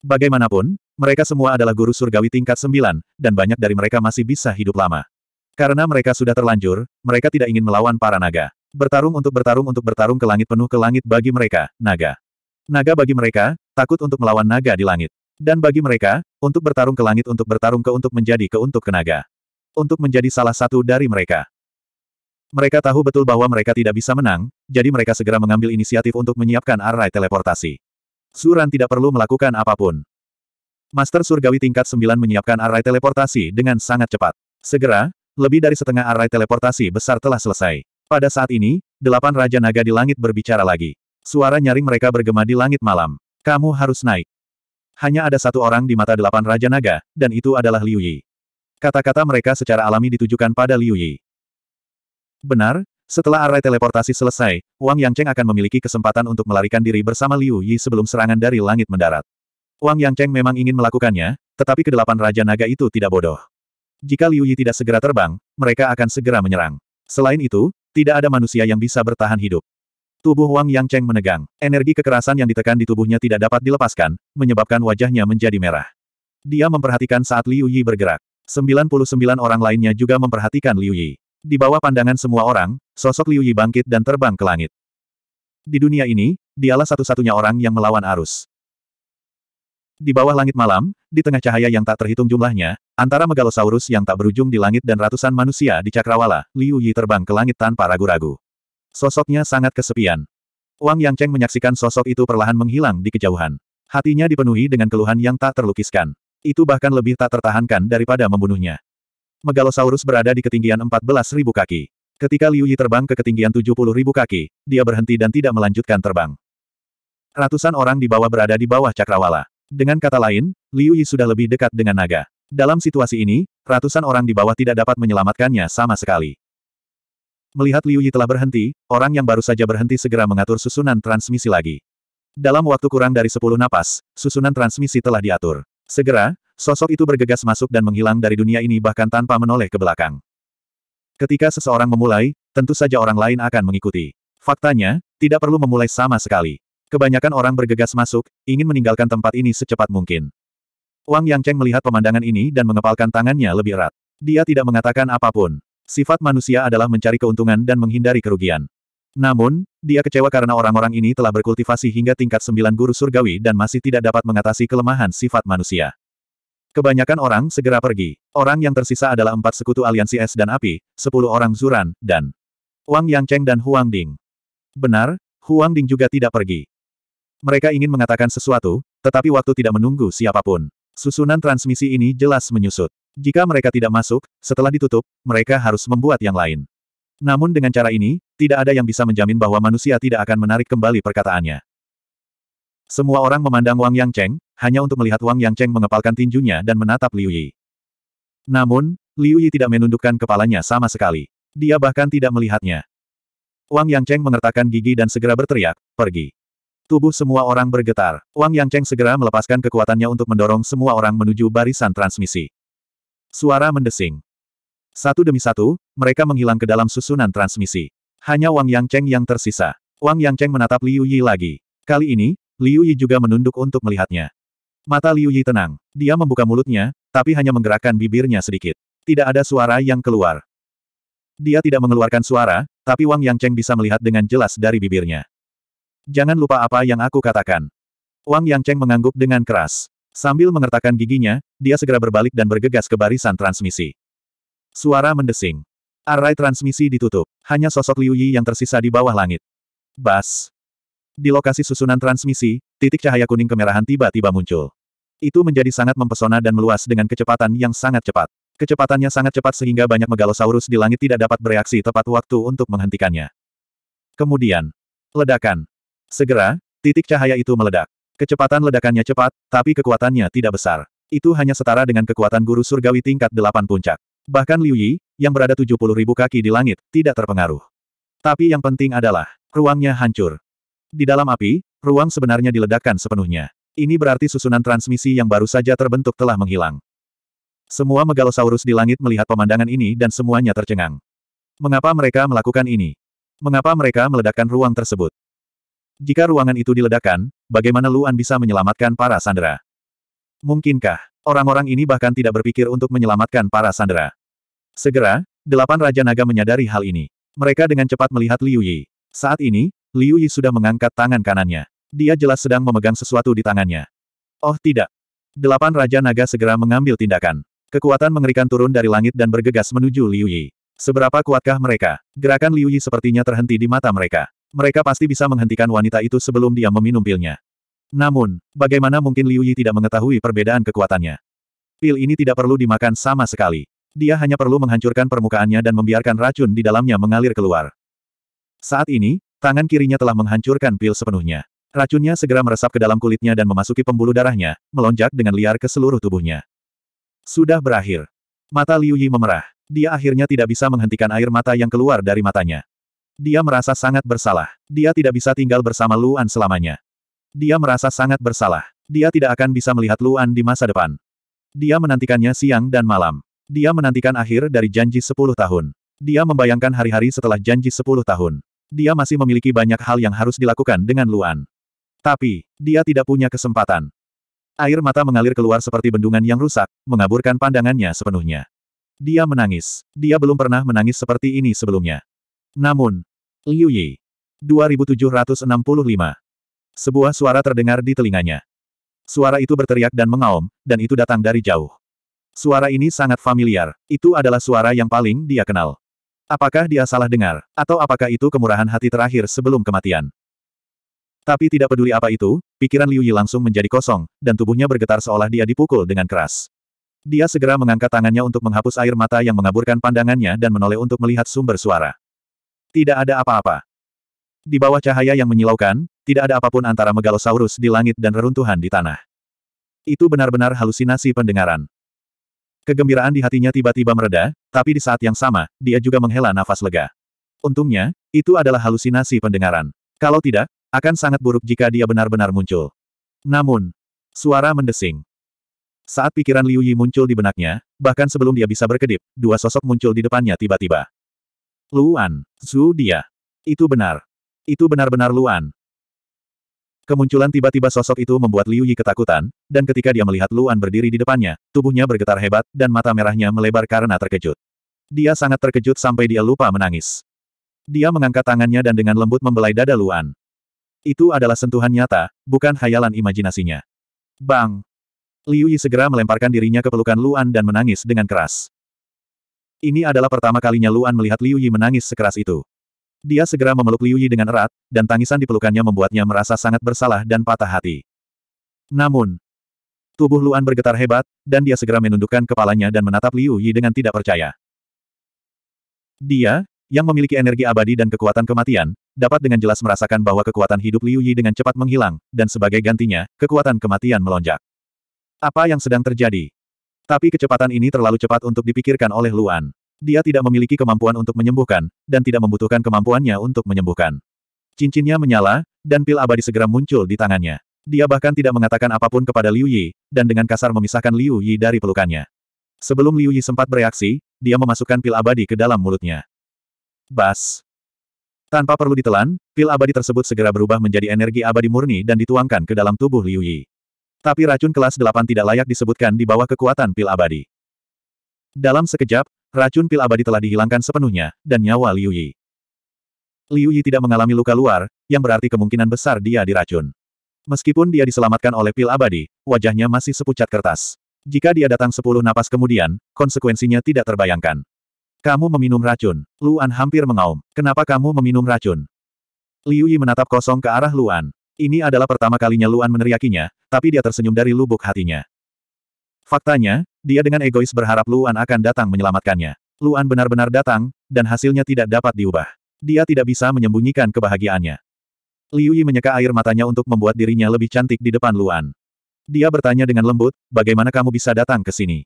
Bagaimanapun, mereka semua adalah guru surgawi tingkat sembilan, dan banyak dari mereka masih bisa hidup lama. Karena mereka sudah terlanjur, mereka tidak ingin melawan para naga. Bertarung untuk bertarung untuk bertarung ke langit penuh ke langit bagi mereka, naga. Naga bagi mereka, takut untuk melawan naga di langit. Dan bagi mereka, untuk bertarung ke langit untuk bertarung ke untuk menjadi ke untuk ke naga. Untuk menjadi salah satu dari mereka. Mereka tahu betul bahwa mereka tidak bisa menang, jadi mereka segera mengambil inisiatif untuk menyiapkan array teleportasi. Suran tidak perlu melakukan apapun. Master Surgawi tingkat 9 menyiapkan array teleportasi dengan sangat cepat. Segera, lebih dari setengah array teleportasi besar telah selesai. Pada saat ini, delapan Raja Naga di langit berbicara lagi. Suara nyaring mereka bergema di langit malam. Kamu harus naik. Hanya ada satu orang di mata delapan Raja Naga, dan itu adalah Liu Yi. Kata-kata mereka secara alami ditujukan pada Liu Yi. Benar, setelah arai teleportasi selesai, Wang Yangcheng akan memiliki kesempatan untuk melarikan diri bersama Liu Yi sebelum serangan dari langit mendarat. Wang Yangcheng memang ingin melakukannya, tetapi kedelapan Raja Naga itu tidak bodoh. Jika Liu Yi tidak segera terbang, mereka akan segera menyerang. Selain itu, tidak ada manusia yang bisa bertahan hidup. Tubuh Wang Yangcheng menegang. Energi kekerasan yang ditekan di tubuhnya tidak dapat dilepaskan, menyebabkan wajahnya menjadi merah. Dia memperhatikan saat Liu Yi bergerak. 99 orang lainnya juga memperhatikan Liu Yi. Di bawah pandangan semua orang, sosok Liu Yi bangkit dan terbang ke langit. Di dunia ini, dialah satu-satunya orang yang melawan arus. Di bawah langit malam, di tengah cahaya yang tak terhitung jumlahnya, antara megalosaurus yang tak berujung di langit dan ratusan manusia di cakrawala, Liu Yi terbang ke langit tanpa ragu-ragu. Sosoknya sangat kesepian. Wang Yang Yangcheng menyaksikan sosok itu perlahan menghilang di kejauhan. Hatinya dipenuhi dengan keluhan yang tak terlukiskan. Itu bahkan lebih tak tertahankan daripada membunuhnya. Megalosaurus berada di ketinggian 14.000 kaki. Ketika Liu Yi terbang ke ketinggian 70.000 kaki, dia berhenti dan tidak melanjutkan terbang. Ratusan orang di bawah berada di bawah cakrawala. Dengan kata lain, Liu Yi sudah lebih dekat dengan naga. Dalam situasi ini, ratusan orang di bawah tidak dapat menyelamatkannya sama sekali. Melihat Liu Yi telah berhenti, orang yang baru saja berhenti segera mengatur susunan transmisi lagi. Dalam waktu kurang dari 10 napas, susunan transmisi telah diatur. Segera, sosok itu bergegas masuk dan menghilang dari dunia ini bahkan tanpa menoleh ke belakang. Ketika seseorang memulai, tentu saja orang lain akan mengikuti. Faktanya, tidak perlu memulai sama sekali. Kebanyakan orang bergegas masuk, ingin meninggalkan tempat ini secepat mungkin. Wang Yangcheng melihat pemandangan ini dan mengepalkan tangannya lebih erat. Dia tidak mengatakan apapun. Sifat manusia adalah mencari keuntungan dan menghindari kerugian. Namun, dia kecewa karena orang-orang ini telah berkultivasi hingga tingkat sembilan guru surgawi dan masih tidak dapat mengatasi kelemahan sifat manusia. Kebanyakan orang segera pergi. Orang yang tersisa adalah empat sekutu aliansi es dan api, sepuluh orang Zuran, dan Wang Yangcheng dan Huang Ding. Benar, Huang Ding juga tidak pergi. Mereka ingin mengatakan sesuatu, tetapi waktu tidak menunggu siapapun. Susunan transmisi ini jelas menyusut. Jika mereka tidak masuk, setelah ditutup, mereka harus membuat yang lain. Namun dengan cara ini, tidak ada yang bisa menjamin bahwa manusia tidak akan menarik kembali perkataannya. Semua orang memandang Wang Yang Cheng, hanya untuk melihat Wang Yang Cheng mengepalkan tinjunya dan menatap Liu Yi. Namun, Liu Yi tidak menundukkan kepalanya sama sekali. Dia bahkan tidak melihatnya. Wang Yang Cheng mengertakkan gigi dan segera berteriak, pergi. Tubuh semua orang bergetar. Wang Yang Cheng segera melepaskan kekuatannya untuk mendorong semua orang menuju barisan transmisi. Suara mendesing. Satu demi satu, mereka menghilang ke dalam susunan transmisi. Hanya Wang Yang Cheng yang tersisa. Wang Yang Cheng menatap Liu Yi lagi. Kali ini, Liu Yi juga menunduk untuk melihatnya. Mata Liu Yi tenang. Dia membuka mulutnya, tapi hanya menggerakkan bibirnya sedikit. Tidak ada suara yang keluar. Dia tidak mengeluarkan suara, tapi Wang Yang Cheng bisa melihat dengan jelas dari bibirnya. Jangan lupa apa yang aku katakan. Wang Yang Cheng mengangguk dengan keras. Sambil mengertakkan giginya, dia segera berbalik dan bergegas ke barisan transmisi. Suara mendesing. Array transmisi ditutup. Hanya sosok Liu Yi yang tersisa di bawah langit. Bas. Di lokasi susunan transmisi, titik cahaya kuning kemerahan tiba-tiba muncul. Itu menjadi sangat mempesona dan meluas dengan kecepatan yang sangat cepat. Kecepatannya sangat cepat sehingga banyak megalosaurus di langit tidak dapat bereaksi tepat waktu untuk menghentikannya. Kemudian, ledakan. Segera, titik cahaya itu meledak. Kecepatan ledakannya cepat, tapi kekuatannya tidak besar. Itu hanya setara dengan kekuatan guru surgawi tingkat delapan puncak. Bahkan Liu Yi, yang berada tujuh puluh ribu kaki di langit, tidak terpengaruh. Tapi yang penting adalah, ruangnya hancur. Di dalam api, ruang sebenarnya diledakkan sepenuhnya. Ini berarti susunan transmisi yang baru saja terbentuk telah menghilang. Semua megalosaurus di langit melihat pemandangan ini dan semuanya tercengang. Mengapa mereka melakukan ini? Mengapa mereka meledakkan ruang tersebut? Jika ruangan itu diledakkan, bagaimana Luan bisa menyelamatkan para sandera? Mungkinkah, orang-orang ini bahkan tidak berpikir untuk menyelamatkan para sandera? Segera, delapan Raja Naga menyadari hal ini. Mereka dengan cepat melihat Liu Yi. Saat ini, Liu Yi sudah mengangkat tangan kanannya. Dia jelas sedang memegang sesuatu di tangannya. Oh tidak. Delapan Raja Naga segera mengambil tindakan. Kekuatan mengerikan turun dari langit dan bergegas menuju Liu Yi. Seberapa kuatkah mereka? Gerakan Liu Yi sepertinya terhenti di mata mereka. Mereka pasti bisa menghentikan wanita itu sebelum dia meminum pilnya. Namun, bagaimana mungkin Liu Yi tidak mengetahui perbedaan kekuatannya? Pil ini tidak perlu dimakan sama sekali. Dia hanya perlu menghancurkan permukaannya dan membiarkan racun di dalamnya mengalir keluar. Saat ini, Tangan kirinya telah menghancurkan pil sepenuhnya. Racunnya segera meresap ke dalam kulitnya dan memasuki pembuluh darahnya, melonjak dengan liar ke seluruh tubuhnya. Sudah berakhir. Mata Liu Yi memerah. Dia akhirnya tidak bisa menghentikan air mata yang keluar dari matanya. Dia merasa sangat bersalah. Dia tidak bisa tinggal bersama Luan selamanya. Dia merasa sangat bersalah. Dia tidak akan bisa melihat Luan di masa depan. Dia menantikannya siang dan malam. Dia menantikan akhir dari janji 10 tahun. Dia membayangkan hari-hari setelah janji 10 tahun. Dia masih memiliki banyak hal yang harus dilakukan dengan Luan. Tapi, dia tidak punya kesempatan. Air mata mengalir keluar seperti bendungan yang rusak, mengaburkan pandangannya sepenuhnya. Dia menangis. Dia belum pernah menangis seperti ini sebelumnya. Namun, Liu Yi. 2765. Sebuah suara terdengar di telinganya. Suara itu berteriak dan mengaum, dan itu datang dari jauh. Suara ini sangat familiar. Itu adalah suara yang paling dia kenal. Apakah dia salah dengar, atau apakah itu kemurahan hati terakhir sebelum kematian? Tapi tidak peduli apa itu, pikiran Liu Yi langsung menjadi kosong, dan tubuhnya bergetar seolah dia dipukul dengan keras. Dia segera mengangkat tangannya untuk menghapus air mata yang mengaburkan pandangannya dan menoleh untuk melihat sumber suara. Tidak ada apa-apa. Di bawah cahaya yang menyilaukan, tidak ada apapun antara megalosaurus di langit dan reruntuhan di tanah. Itu benar-benar halusinasi pendengaran. Kegembiraan di hatinya tiba-tiba mereda, tapi di saat yang sama, dia juga menghela nafas lega. Untungnya, itu adalah halusinasi pendengaran. Kalau tidak, akan sangat buruk jika dia benar-benar muncul. Namun, suara mendesing. Saat pikiran Liu Yi muncul di benaknya, bahkan sebelum dia bisa berkedip, dua sosok muncul di depannya tiba-tiba. Luan, Zhu dia. Itu benar. Itu benar-benar Luan, Kemunculan tiba-tiba sosok itu membuat Liu Yi ketakutan, dan ketika dia melihat Luan berdiri di depannya, tubuhnya bergetar hebat, dan mata merahnya melebar karena terkejut. Dia sangat terkejut sampai dia lupa menangis. Dia mengangkat tangannya dan dengan lembut membelai dada Luan. Itu adalah sentuhan nyata, bukan hayalan imajinasinya. Bang! Liu Yi segera melemparkan dirinya ke pelukan Luan dan menangis dengan keras. Ini adalah pertama kalinya Luan melihat Liu Yi menangis sekeras itu. Dia segera memeluk Liu Yi dengan erat, dan tangisan di pelukannya membuatnya merasa sangat bersalah dan patah hati. Namun, tubuh Luan bergetar hebat, dan dia segera menundukkan kepalanya dan menatap Liu Yi dengan tidak percaya. Dia, yang memiliki energi abadi dan kekuatan kematian, dapat dengan jelas merasakan bahwa kekuatan hidup Liu Yi dengan cepat menghilang, dan sebagai gantinya, kekuatan kematian melonjak. Apa yang sedang terjadi? Tapi kecepatan ini terlalu cepat untuk dipikirkan oleh Luan. Dia tidak memiliki kemampuan untuk menyembuhkan, dan tidak membutuhkan kemampuannya untuk menyembuhkan. Cincinnya menyala, dan pil abadi segera muncul di tangannya. Dia bahkan tidak mengatakan apapun kepada Liu Yi, dan dengan kasar memisahkan Liu Yi dari pelukannya. Sebelum Liu Yi sempat bereaksi, dia memasukkan pil abadi ke dalam mulutnya. Bas. Tanpa perlu ditelan, pil abadi tersebut segera berubah menjadi energi abadi murni dan dituangkan ke dalam tubuh Liu Yi. Tapi racun kelas 8 tidak layak disebutkan di bawah kekuatan pil abadi. Dalam sekejap, Racun pil abadi telah dihilangkan sepenuhnya, dan nyawa Liu Yi. Liu Yi tidak mengalami luka luar, yang berarti kemungkinan besar dia diracun. Meskipun dia diselamatkan oleh pil abadi, wajahnya masih sepucat kertas. Jika dia datang sepuluh napas kemudian, konsekuensinya tidak terbayangkan. Kamu meminum racun. Luan hampir mengaum. Kenapa kamu meminum racun? Liu Yi menatap kosong ke arah Luan. Ini adalah pertama kalinya Luan meneriakinya, tapi dia tersenyum dari lubuk hatinya. Faktanya, dia dengan egois berharap Luan akan datang menyelamatkannya. Luan benar-benar datang, dan hasilnya tidak dapat diubah. Dia tidak bisa menyembunyikan kebahagiaannya. Liu Yi menyeka air matanya untuk membuat dirinya lebih cantik di depan Luan. Dia bertanya dengan lembut, bagaimana kamu bisa datang ke sini?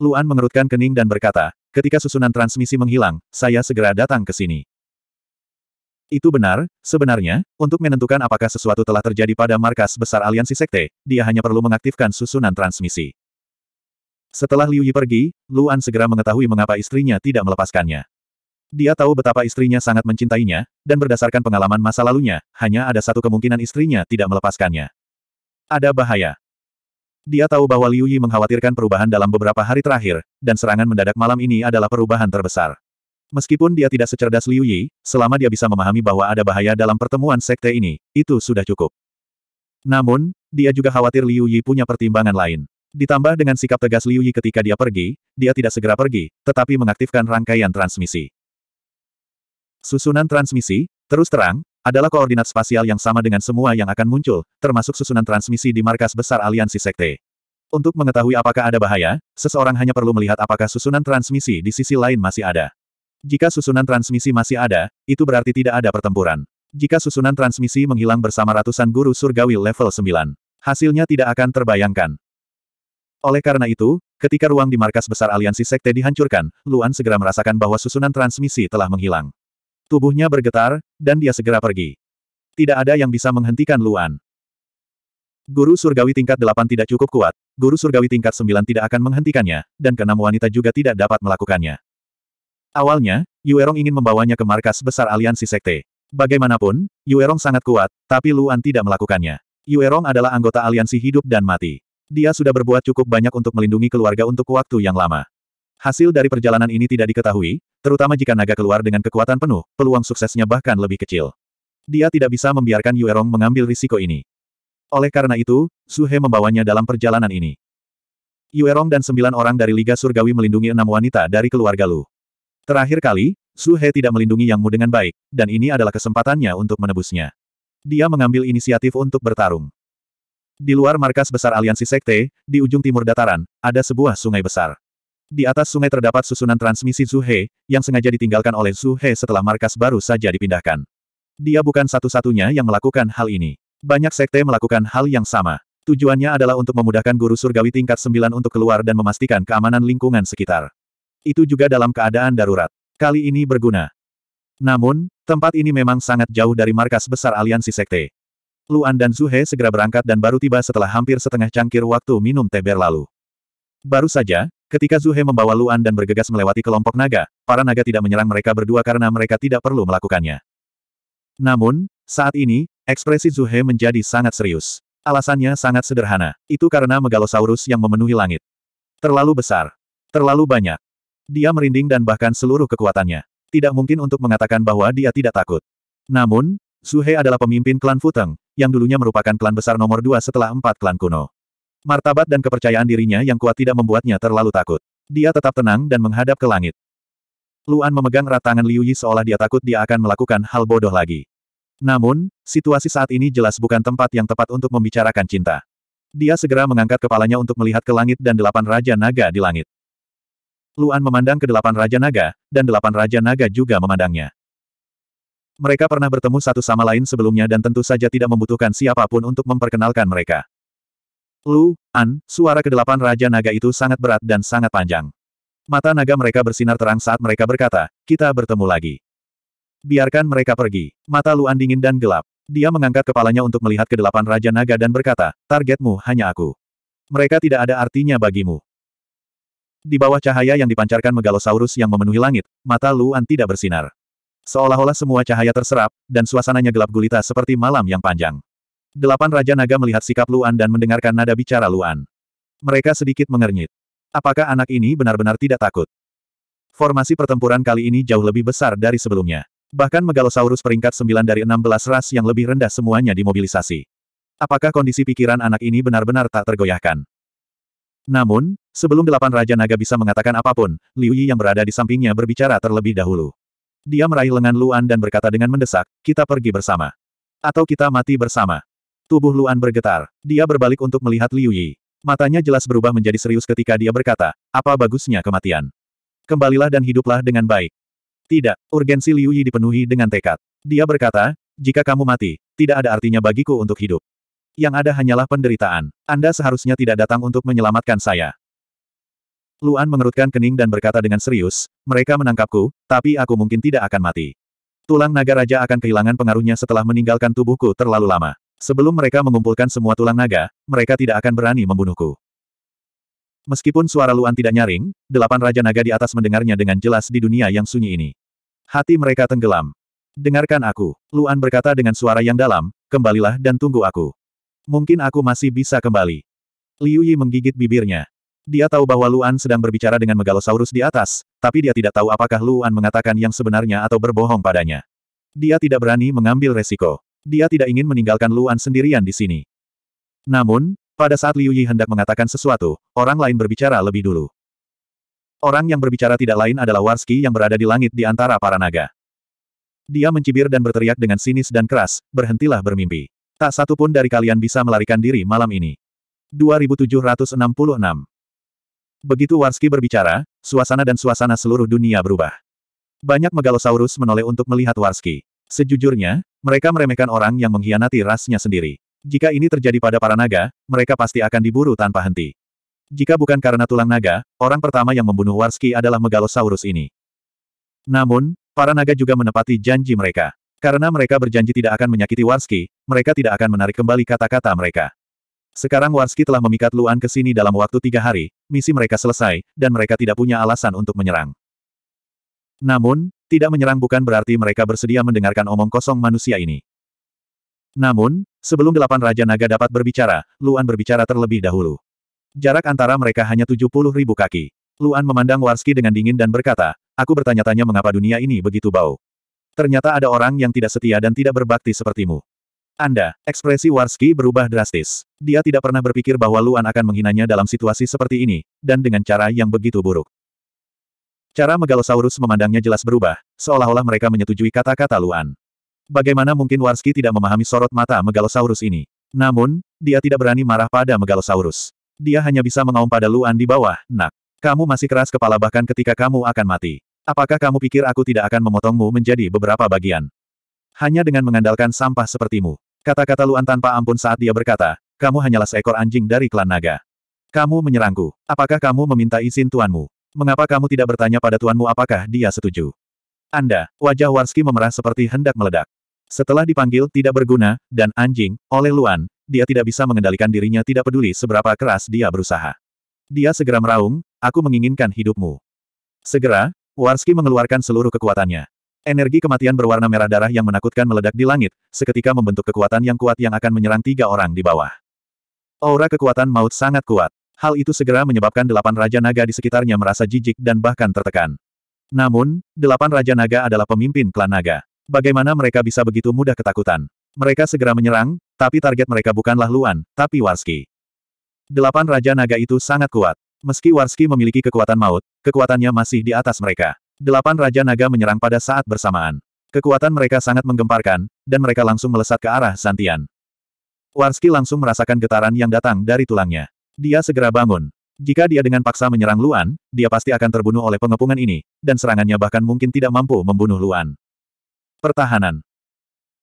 Luan mengerutkan kening dan berkata, ketika susunan transmisi menghilang, saya segera datang ke sini. Itu benar, sebenarnya, untuk menentukan apakah sesuatu telah terjadi pada markas besar aliansi sekte, dia hanya perlu mengaktifkan susunan transmisi. Setelah Liu Yi pergi, Luan segera mengetahui mengapa istrinya tidak melepaskannya. Dia tahu betapa istrinya sangat mencintainya, dan berdasarkan pengalaman masa lalunya, hanya ada satu kemungkinan istrinya tidak melepaskannya. Ada bahaya. Dia tahu bahwa Liu Yi mengkhawatirkan perubahan dalam beberapa hari terakhir, dan serangan mendadak malam ini adalah perubahan terbesar. Meskipun dia tidak secerdas Liu Yi, selama dia bisa memahami bahwa ada bahaya dalam pertemuan sekte ini, itu sudah cukup. Namun, dia juga khawatir Liu Yi punya pertimbangan lain. Ditambah dengan sikap tegas Liu Yi ketika dia pergi, dia tidak segera pergi, tetapi mengaktifkan rangkaian transmisi. Susunan transmisi, terus terang, adalah koordinat spasial yang sama dengan semua yang akan muncul, termasuk susunan transmisi di markas besar aliansi sekte. Untuk mengetahui apakah ada bahaya, seseorang hanya perlu melihat apakah susunan transmisi di sisi lain masih ada. Jika susunan transmisi masih ada, itu berarti tidak ada pertempuran. Jika susunan transmisi menghilang bersama ratusan guru surgawi level 9, hasilnya tidak akan terbayangkan. Oleh karena itu, ketika ruang di markas besar aliansi sekte dihancurkan, Luan segera merasakan bahwa susunan transmisi telah menghilang. Tubuhnya bergetar, dan dia segera pergi. Tidak ada yang bisa menghentikan Luan. Guru surgawi tingkat 8 tidak cukup kuat, guru surgawi tingkat 9 tidak akan menghentikannya, dan keenam wanita juga tidak dapat melakukannya. Awalnya, Yuerong ingin membawanya ke markas besar aliansi sekte. Bagaimanapun, Yuerong sangat kuat, tapi Luan tidak melakukannya. Yuerong adalah anggota aliansi hidup dan mati. Dia sudah berbuat cukup banyak untuk melindungi keluarga untuk waktu yang lama. Hasil dari perjalanan ini tidak diketahui, terutama jika naga keluar dengan kekuatan penuh, peluang suksesnya bahkan lebih kecil. Dia tidak bisa membiarkan Yuerong mengambil risiko ini. Oleh karena itu, Su He membawanya dalam perjalanan ini. Yuerong dan sembilan orang dari Liga Surgawi melindungi enam wanita dari keluarga Lu. Terakhir kali, Su He tidak melindungi Yang Mu dengan baik, dan ini adalah kesempatannya untuk menebusnya. Dia mengambil inisiatif untuk bertarung. Di luar markas besar aliansi sekte, di ujung timur dataran, ada sebuah sungai besar. Di atas sungai terdapat susunan transmisi Zuhe, yang sengaja ditinggalkan oleh Zuhe setelah markas baru saja dipindahkan. Dia bukan satu-satunya yang melakukan hal ini. Banyak sekte melakukan hal yang sama. Tujuannya adalah untuk memudahkan guru surgawi tingkat 9 untuk keluar dan memastikan keamanan lingkungan sekitar. Itu juga dalam keadaan darurat. Kali ini berguna. Namun, tempat ini memang sangat jauh dari markas besar aliansi sekte. Luan dan Zuhe segera berangkat dan baru tiba setelah hampir setengah cangkir waktu minum teh berlalu. Baru saja, ketika Zuhe membawa Luan dan bergegas melewati kelompok naga, para naga tidak menyerang mereka berdua karena mereka tidak perlu melakukannya. Namun, saat ini, ekspresi Zuhe menjadi sangat serius. Alasannya sangat sederhana, itu karena Megalosaurus yang memenuhi langit. Terlalu besar. Terlalu banyak. Dia merinding dan bahkan seluruh kekuatannya. Tidak mungkin untuk mengatakan bahwa dia tidak takut. Namun, Zuhe adalah pemimpin klan Futeng, yang dulunya merupakan klan besar nomor dua setelah empat klan kuno. Martabat dan kepercayaan dirinya yang kuat tidak membuatnya terlalu takut. Dia tetap tenang dan menghadap ke langit. Luan memegang erat tangan Liu Yi seolah dia takut dia akan melakukan hal bodoh lagi. Namun, situasi saat ini jelas bukan tempat yang tepat untuk membicarakan cinta. Dia segera mengangkat kepalanya untuk melihat ke langit dan delapan Raja Naga di langit. Luan memandang ke delapan Raja Naga, dan delapan Raja Naga juga memandangnya. Mereka pernah bertemu satu sama lain sebelumnya dan tentu saja tidak membutuhkan siapapun untuk memperkenalkan mereka. Lu, An, suara kedelapan Raja Naga itu sangat berat dan sangat panjang. Mata naga mereka bersinar terang saat mereka berkata, kita bertemu lagi. Biarkan mereka pergi. Mata Luan dingin dan gelap. Dia mengangkat kepalanya untuk melihat kedelapan Raja Naga dan berkata, targetmu hanya aku. Mereka tidak ada artinya bagimu. Di bawah cahaya yang dipancarkan Megalosaurus yang memenuhi langit, mata Luan tidak bersinar. Seolah-olah semua cahaya terserap, dan suasananya gelap gulita seperti malam yang panjang. Delapan Raja Naga melihat sikap Luan dan mendengarkan nada bicara Luan. Mereka sedikit mengernyit. Apakah anak ini benar-benar tidak takut? Formasi pertempuran kali ini jauh lebih besar dari sebelumnya. Bahkan Megalosaurus peringkat 9 dari 16 ras yang lebih rendah semuanya dimobilisasi. Apakah kondisi pikiran anak ini benar-benar tak tergoyahkan? Namun, sebelum delapan Raja Naga bisa mengatakan apapun, Liu Yi yang berada di sampingnya berbicara terlebih dahulu. Dia meraih lengan Luan dan berkata dengan mendesak, kita pergi bersama. Atau kita mati bersama. Tubuh Luan bergetar. Dia berbalik untuk melihat Liu Yi. Matanya jelas berubah menjadi serius ketika dia berkata, apa bagusnya kematian. Kembalilah dan hiduplah dengan baik. Tidak, urgensi Liu Yi dipenuhi dengan tekad. Dia berkata, jika kamu mati, tidak ada artinya bagiku untuk hidup. Yang ada hanyalah penderitaan. Anda seharusnya tidak datang untuk menyelamatkan saya. Luan mengerutkan kening dan berkata dengan serius, mereka menangkapku, tapi aku mungkin tidak akan mati. Tulang naga raja akan kehilangan pengaruhnya setelah meninggalkan tubuhku terlalu lama. Sebelum mereka mengumpulkan semua tulang naga, mereka tidak akan berani membunuhku. Meskipun suara Luan tidak nyaring, delapan raja naga di atas mendengarnya dengan jelas di dunia yang sunyi ini. Hati mereka tenggelam. Dengarkan aku, Luan berkata dengan suara yang dalam, kembalilah dan tunggu aku. Mungkin aku masih bisa kembali. Liu Yi menggigit bibirnya. Dia tahu bahwa Luan sedang berbicara dengan Megalosaurus di atas, tapi dia tidak tahu apakah Luan mengatakan yang sebenarnya atau berbohong padanya. Dia tidak berani mengambil resiko. Dia tidak ingin meninggalkan Luan sendirian di sini. Namun, pada saat Liu Yi hendak mengatakan sesuatu, orang lain berbicara lebih dulu. Orang yang berbicara tidak lain adalah Warski yang berada di langit di antara para naga. Dia mencibir dan berteriak dengan sinis dan keras, berhentilah bermimpi. Tak satu pun dari kalian bisa melarikan diri malam ini. 2766 Begitu Warski berbicara, suasana dan suasana seluruh dunia berubah. Banyak megalosaurus menoleh untuk melihat Warski. Sejujurnya, mereka meremehkan orang yang mengkhianati rasnya sendiri. Jika ini terjadi pada para naga, mereka pasti akan diburu tanpa henti. Jika bukan karena tulang naga, orang pertama yang membunuh Warski adalah megalosaurus ini. Namun, para naga juga menepati janji mereka. Karena mereka berjanji tidak akan menyakiti Warski, mereka tidak akan menarik kembali kata-kata mereka. Sekarang Warski telah memikat Luan ke sini dalam waktu tiga hari, misi mereka selesai, dan mereka tidak punya alasan untuk menyerang. Namun, tidak menyerang bukan berarti mereka bersedia mendengarkan omong kosong manusia ini. Namun, sebelum delapan Raja Naga dapat berbicara, Luan berbicara terlebih dahulu. Jarak antara mereka hanya puluh ribu kaki. Luan memandang Warski dengan dingin dan berkata, aku bertanya-tanya mengapa dunia ini begitu bau. Ternyata ada orang yang tidak setia dan tidak berbakti sepertimu. Anda, ekspresi Warski berubah drastis. Dia tidak pernah berpikir bahwa Luan akan menghinanya dalam situasi seperti ini, dan dengan cara yang begitu buruk. Cara Megalosaurus memandangnya jelas berubah, seolah-olah mereka menyetujui kata-kata Luan. Bagaimana mungkin Warski tidak memahami sorot mata Megalosaurus ini? Namun, dia tidak berani marah pada Megalosaurus. Dia hanya bisa mengaum pada Luan di bawah, nak. Kamu masih keras kepala bahkan ketika kamu akan mati. Apakah kamu pikir aku tidak akan memotongmu menjadi beberapa bagian? Hanya dengan mengandalkan sampah sepertimu. Kata-kata Luan tanpa ampun saat dia berkata, kamu hanyalah seekor anjing dari klan naga. Kamu menyerangku. Apakah kamu meminta izin tuanmu? Mengapa kamu tidak bertanya pada tuanmu apakah dia setuju? Anda, wajah Warski memerah seperti hendak meledak. Setelah dipanggil tidak berguna, dan anjing, oleh Luan, dia tidak bisa mengendalikan dirinya tidak peduli seberapa keras dia berusaha. Dia segera meraung, aku menginginkan hidupmu. Segera, Warski mengeluarkan seluruh kekuatannya. Energi kematian berwarna merah darah yang menakutkan meledak di langit, seketika membentuk kekuatan yang kuat yang akan menyerang tiga orang di bawah. Aura kekuatan maut sangat kuat. Hal itu segera menyebabkan delapan Raja Naga di sekitarnya merasa jijik dan bahkan tertekan. Namun, delapan Raja Naga adalah pemimpin klan naga. Bagaimana mereka bisa begitu mudah ketakutan? Mereka segera menyerang, tapi target mereka bukanlah Luan, tapi Warski. Delapan Raja Naga itu sangat kuat. Meski Warski memiliki kekuatan maut, kekuatannya masih di atas mereka. Delapan Raja Naga menyerang pada saat bersamaan. Kekuatan mereka sangat menggemparkan, dan mereka langsung melesat ke arah Santian. Warski langsung merasakan getaran yang datang dari tulangnya. Dia segera bangun. Jika dia dengan paksa menyerang Luan, dia pasti akan terbunuh oleh pengepungan ini, dan serangannya bahkan mungkin tidak mampu membunuh Luan. Pertahanan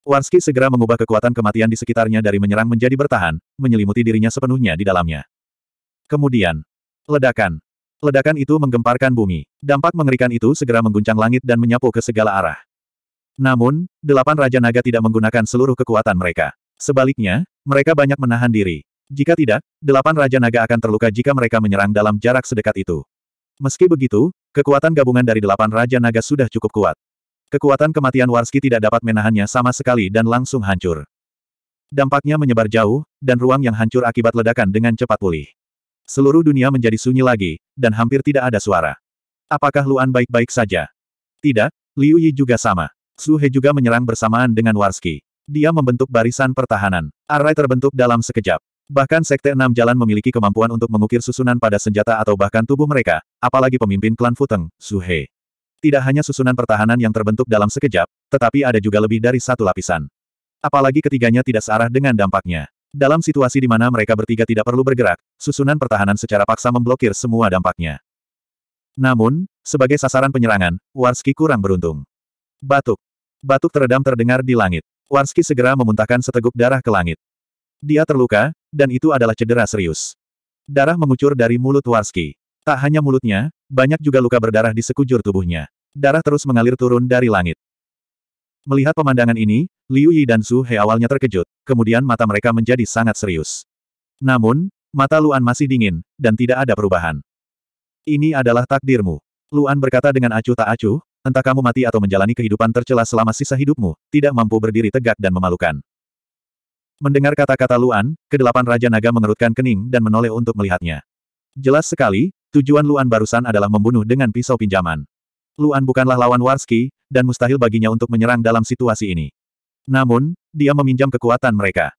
Warski segera mengubah kekuatan kematian di sekitarnya dari menyerang menjadi bertahan, menyelimuti dirinya sepenuhnya di dalamnya. Kemudian, ledakan. Ledakan itu menggemparkan bumi. Dampak mengerikan itu segera mengguncang langit dan menyapu ke segala arah. Namun, delapan Raja Naga tidak menggunakan seluruh kekuatan mereka. Sebaliknya, mereka banyak menahan diri. Jika tidak, delapan Raja Naga akan terluka jika mereka menyerang dalam jarak sedekat itu. Meski begitu, kekuatan gabungan dari delapan Raja Naga sudah cukup kuat. Kekuatan kematian Warski tidak dapat menahannya sama sekali dan langsung hancur. Dampaknya menyebar jauh, dan ruang yang hancur akibat ledakan dengan cepat pulih. Seluruh dunia menjadi sunyi lagi, dan hampir tidak ada suara. Apakah Luan baik-baik saja? Tidak, Liu Yi juga sama. Su juga menyerang bersamaan dengan Warski. Dia membentuk barisan pertahanan. array terbentuk dalam sekejap. Bahkan Sekte Enam Jalan memiliki kemampuan untuk mengukir susunan pada senjata atau bahkan tubuh mereka, apalagi pemimpin klan Futeng, Su Tidak hanya susunan pertahanan yang terbentuk dalam sekejap, tetapi ada juga lebih dari satu lapisan. Apalagi ketiganya tidak searah dengan dampaknya. Dalam situasi di mana mereka bertiga tidak perlu bergerak, susunan pertahanan secara paksa memblokir semua dampaknya. Namun, sebagai sasaran penyerangan, Warski kurang beruntung. Batuk. Batuk teredam terdengar di langit. Warski segera memuntahkan seteguk darah ke langit. Dia terluka, dan itu adalah cedera serius. Darah mengucur dari mulut Warski. Tak hanya mulutnya, banyak juga luka berdarah di sekujur tubuhnya. Darah terus mengalir turun dari langit. Melihat pemandangan ini, Liu Yi dan Su He awalnya terkejut, kemudian mata mereka menjadi sangat serius. Namun, mata Luan masih dingin, dan tidak ada perubahan. Ini adalah takdirmu. Luan berkata dengan acuh tak acuh, entah kamu mati atau menjalani kehidupan tercela selama sisa hidupmu, tidak mampu berdiri tegak dan memalukan. Mendengar kata-kata Luan, kedelapan Raja Naga mengerutkan kening dan menoleh untuk melihatnya. Jelas sekali, tujuan Luan barusan adalah membunuh dengan pisau pinjaman. Luan bukanlah lawan Warski, dan mustahil baginya untuk menyerang dalam situasi ini. Namun, dia meminjam kekuatan mereka.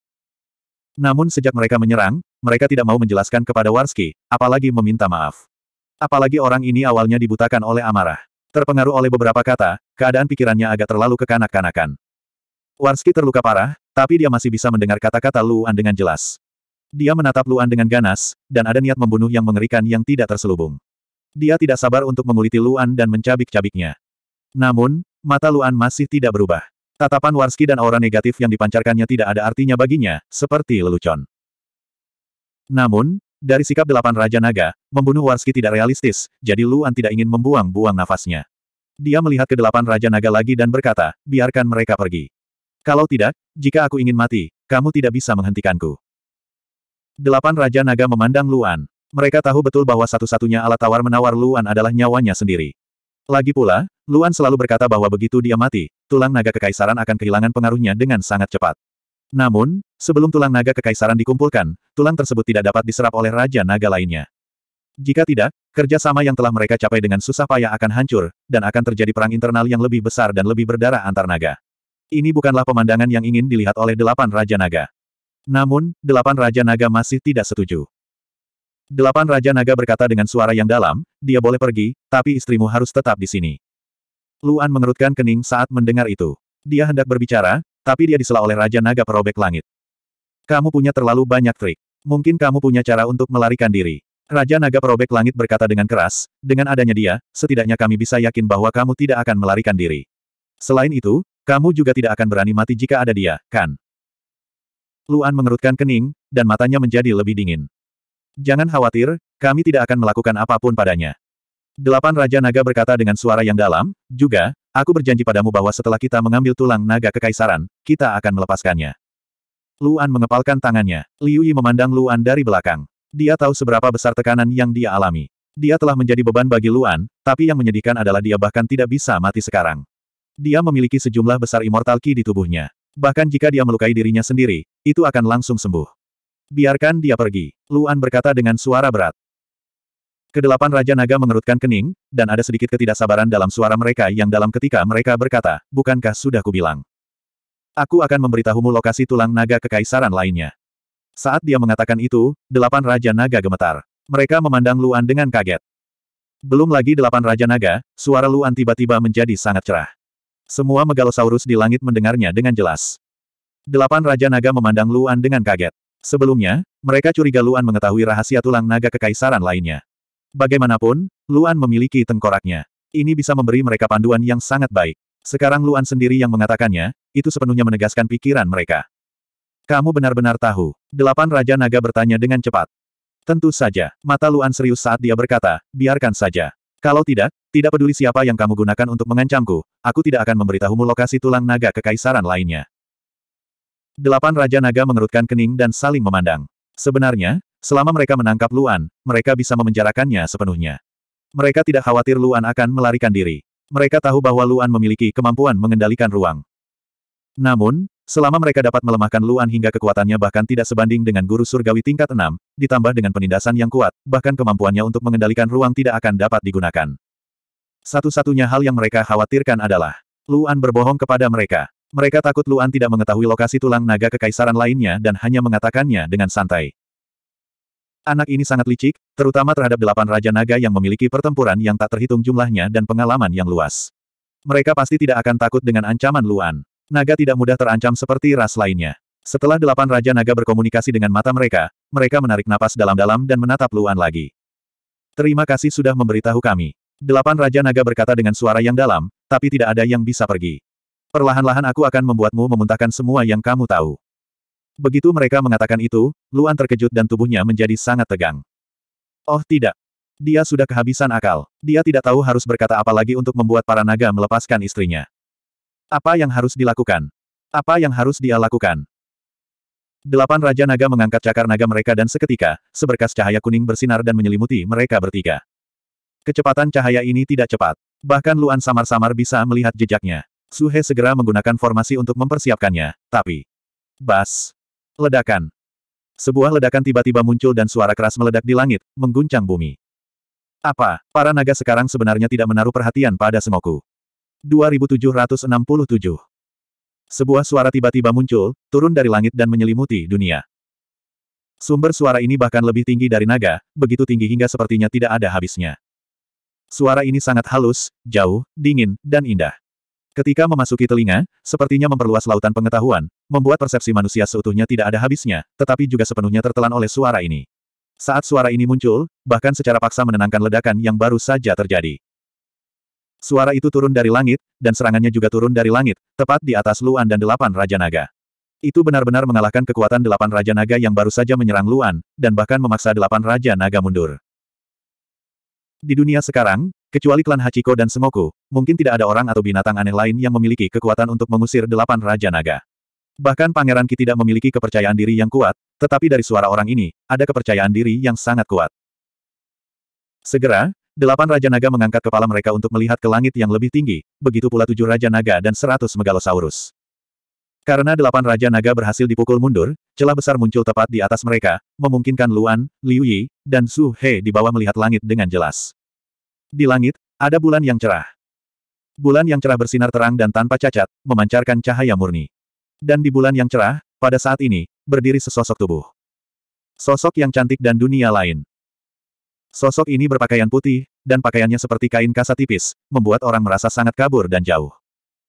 Namun sejak mereka menyerang, mereka tidak mau menjelaskan kepada Warski, apalagi meminta maaf. Apalagi orang ini awalnya dibutakan oleh amarah. Terpengaruh oleh beberapa kata, keadaan pikirannya agak terlalu kekanak-kanakan. Warski terluka parah, tapi dia masih bisa mendengar kata-kata Luan dengan jelas. Dia menatap Luan dengan ganas, dan ada niat membunuh yang mengerikan yang tidak terselubung. Dia tidak sabar untuk menguliti Luan dan mencabik-cabiknya. Namun, mata Luan masih tidak berubah. Tatapan Warski dan aura negatif yang dipancarkannya tidak ada artinya baginya, seperti lelucon. Namun, dari sikap delapan Raja Naga, membunuh Warski tidak realistis, jadi Luan tidak ingin membuang-buang nafasnya. Dia melihat ke delapan Raja Naga lagi dan berkata, biarkan mereka pergi. Kalau tidak, jika aku ingin mati, kamu tidak bisa menghentikanku. Delapan Raja Naga memandang Luan. Mereka tahu betul bahwa satu-satunya alat tawar-menawar Luan adalah nyawanya sendiri. Lagi pula, Luan selalu berkata bahwa begitu dia mati, tulang naga kekaisaran akan kehilangan pengaruhnya dengan sangat cepat. Namun, sebelum tulang naga kekaisaran dikumpulkan, tulang tersebut tidak dapat diserap oleh raja naga lainnya. Jika tidak, kerjasama yang telah mereka capai dengan susah payah akan hancur, dan akan terjadi perang internal yang lebih besar dan lebih berdarah antar naga. Ini bukanlah pemandangan yang ingin dilihat oleh delapan raja naga. Namun, delapan raja naga masih tidak setuju. Delapan Raja Naga berkata dengan suara yang dalam, dia boleh pergi, tapi istrimu harus tetap di sini. Luan mengerutkan kening saat mendengar itu. Dia hendak berbicara, tapi dia disela oleh Raja Naga Perobek Langit. Kamu punya terlalu banyak trik. Mungkin kamu punya cara untuk melarikan diri. Raja Naga Perobek Langit berkata dengan keras, dengan adanya dia, setidaknya kami bisa yakin bahwa kamu tidak akan melarikan diri. Selain itu, kamu juga tidak akan berani mati jika ada dia, kan? Luan mengerutkan kening, dan matanya menjadi lebih dingin. Jangan khawatir, kami tidak akan melakukan apapun padanya. Delapan Raja Naga berkata dengan suara yang dalam, juga, aku berjanji padamu bahwa setelah kita mengambil tulang naga kekaisaran, kita akan melepaskannya. Luan mengepalkan tangannya. Liu Yi memandang Luan dari belakang. Dia tahu seberapa besar tekanan yang dia alami. Dia telah menjadi beban bagi Luan, tapi yang menyedihkan adalah dia bahkan tidak bisa mati sekarang. Dia memiliki sejumlah besar immortal ki di tubuhnya. Bahkan jika dia melukai dirinya sendiri, itu akan langsung sembuh. Biarkan dia pergi, Luan berkata dengan suara berat. Kedelapan Raja Naga mengerutkan kening, dan ada sedikit ketidaksabaran dalam suara mereka yang dalam ketika mereka berkata, bukankah sudah kubilang. Aku akan memberitahumu lokasi tulang naga kekaisaran lainnya. Saat dia mengatakan itu, delapan Raja Naga gemetar. Mereka memandang Luan dengan kaget. Belum lagi delapan Raja Naga, suara Luan tiba-tiba menjadi sangat cerah. Semua megalosaurus di langit mendengarnya dengan jelas. Delapan Raja Naga memandang Luan dengan kaget. Sebelumnya, mereka curiga Luan mengetahui rahasia tulang naga kekaisaran lainnya. Bagaimanapun, Luan memiliki tengkoraknya. Ini bisa memberi mereka panduan yang sangat baik. Sekarang Luan sendiri yang mengatakannya, itu sepenuhnya menegaskan pikiran mereka. Kamu benar-benar tahu. Delapan Raja Naga bertanya dengan cepat. Tentu saja, mata Luan serius saat dia berkata, biarkan saja. Kalau tidak, tidak peduli siapa yang kamu gunakan untuk mengancamku, aku tidak akan memberitahumu lokasi tulang naga kekaisaran lainnya. Delapan Raja Naga mengerutkan kening dan saling memandang. Sebenarnya, selama mereka menangkap Luan, mereka bisa memenjarakannya sepenuhnya. Mereka tidak khawatir Luan akan melarikan diri. Mereka tahu bahwa Luan memiliki kemampuan mengendalikan ruang. Namun, selama mereka dapat melemahkan Luan hingga kekuatannya bahkan tidak sebanding dengan guru surgawi tingkat Enam, ditambah dengan penindasan yang kuat, bahkan kemampuannya untuk mengendalikan ruang tidak akan dapat digunakan. Satu-satunya hal yang mereka khawatirkan adalah Luan berbohong kepada mereka. Mereka takut Luan tidak mengetahui lokasi tulang naga kekaisaran lainnya dan hanya mengatakannya dengan santai. Anak ini sangat licik, terutama terhadap delapan Raja Naga yang memiliki pertempuran yang tak terhitung jumlahnya dan pengalaman yang luas. Mereka pasti tidak akan takut dengan ancaman Luan. Naga tidak mudah terancam seperti ras lainnya. Setelah delapan Raja Naga berkomunikasi dengan mata mereka, mereka menarik napas dalam-dalam dan menatap Luan lagi. Terima kasih sudah memberitahu kami. Delapan Raja Naga berkata dengan suara yang dalam, tapi tidak ada yang bisa pergi. Perlahan-lahan aku akan membuatmu memuntahkan semua yang kamu tahu. Begitu mereka mengatakan itu, Luan terkejut dan tubuhnya menjadi sangat tegang. Oh tidak. Dia sudah kehabisan akal. Dia tidak tahu harus berkata apa lagi untuk membuat para naga melepaskan istrinya. Apa yang harus dilakukan? Apa yang harus dia lakukan? Delapan Raja Naga mengangkat cakar naga mereka dan seketika, seberkas cahaya kuning bersinar dan menyelimuti mereka bertiga. Kecepatan cahaya ini tidak cepat. Bahkan Luan samar-samar bisa melihat jejaknya. Suhe segera menggunakan formasi untuk mempersiapkannya, tapi... Bas! Ledakan! Sebuah ledakan tiba-tiba muncul dan suara keras meledak di langit, mengguncang bumi. Apa, para naga sekarang sebenarnya tidak menaruh perhatian pada Sengoku. 2767 Sebuah suara tiba-tiba muncul, turun dari langit dan menyelimuti dunia. Sumber suara ini bahkan lebih tinggi dari naga, begitu tinggi hingga sepertinya tidak ada habisnya. Suara ini sangat halus, jauh, dingin, dan indah. Ketika memasuki telinga, sepertinya memperluas lautan pengetahuan, membuat persepsi manusia seutuhnya tidak ada habisnya, tetapi juga sepenuhnya tertelan oleh suara ini. Saat suara ini muncul, bahkan secara paksa menenangkan ledakan yang baru saja terjadi. Suara itu turun dari langit, dan serangannya juga turun dari langit, tepat di atas Luan dan delapan Raja Naga. Itu benar-benar mengalahkan kekuatan delapan Raja Naga yang baru saja menyerang Luan, dan bahkan memaksa delapan Raja Naga mundur. Di dunia sekarang, Kecuali klan Hachiko dan Semoku, mungkin tidak ada orang atau binatang aneh lain yang memiliki kekuatan untuk mengusir delapan Raja Naga. Bahkan Pangeran Ki tidak memiliki kepercayaan diri yang kuat, tetapi dari suara orang ini, ada kepercayaan diri yang sangat kuat. Segera, delapan Raja Naga mengangkat kepala mereka untuk melihat ke langit yang lebih tinggi, begitu pula tujuh Raja Naga dan seratus Megalosaurus. Karena delapan Raja Naga berhasil dipukul mundur, celah besar muncul tepat di atas mereka, memungkinkan Luan, Liu Yi, dan Su He di bawah melihat langit dengan jelas. Di langit, ada bulan yang cerah. Bulan yang cerah bersinar terang dan tanpa cacat, memancarkan cahaya murni. Dan di bulan yang cerah, pada saat ini, berdiri sesosok tubuh. Sosok yang cantik dan dunia lain. Sosok ini berpakaian putih, dan pakaiannya seperti kain kasa tipis, membuat orang merasa sangat kabur dan jauh.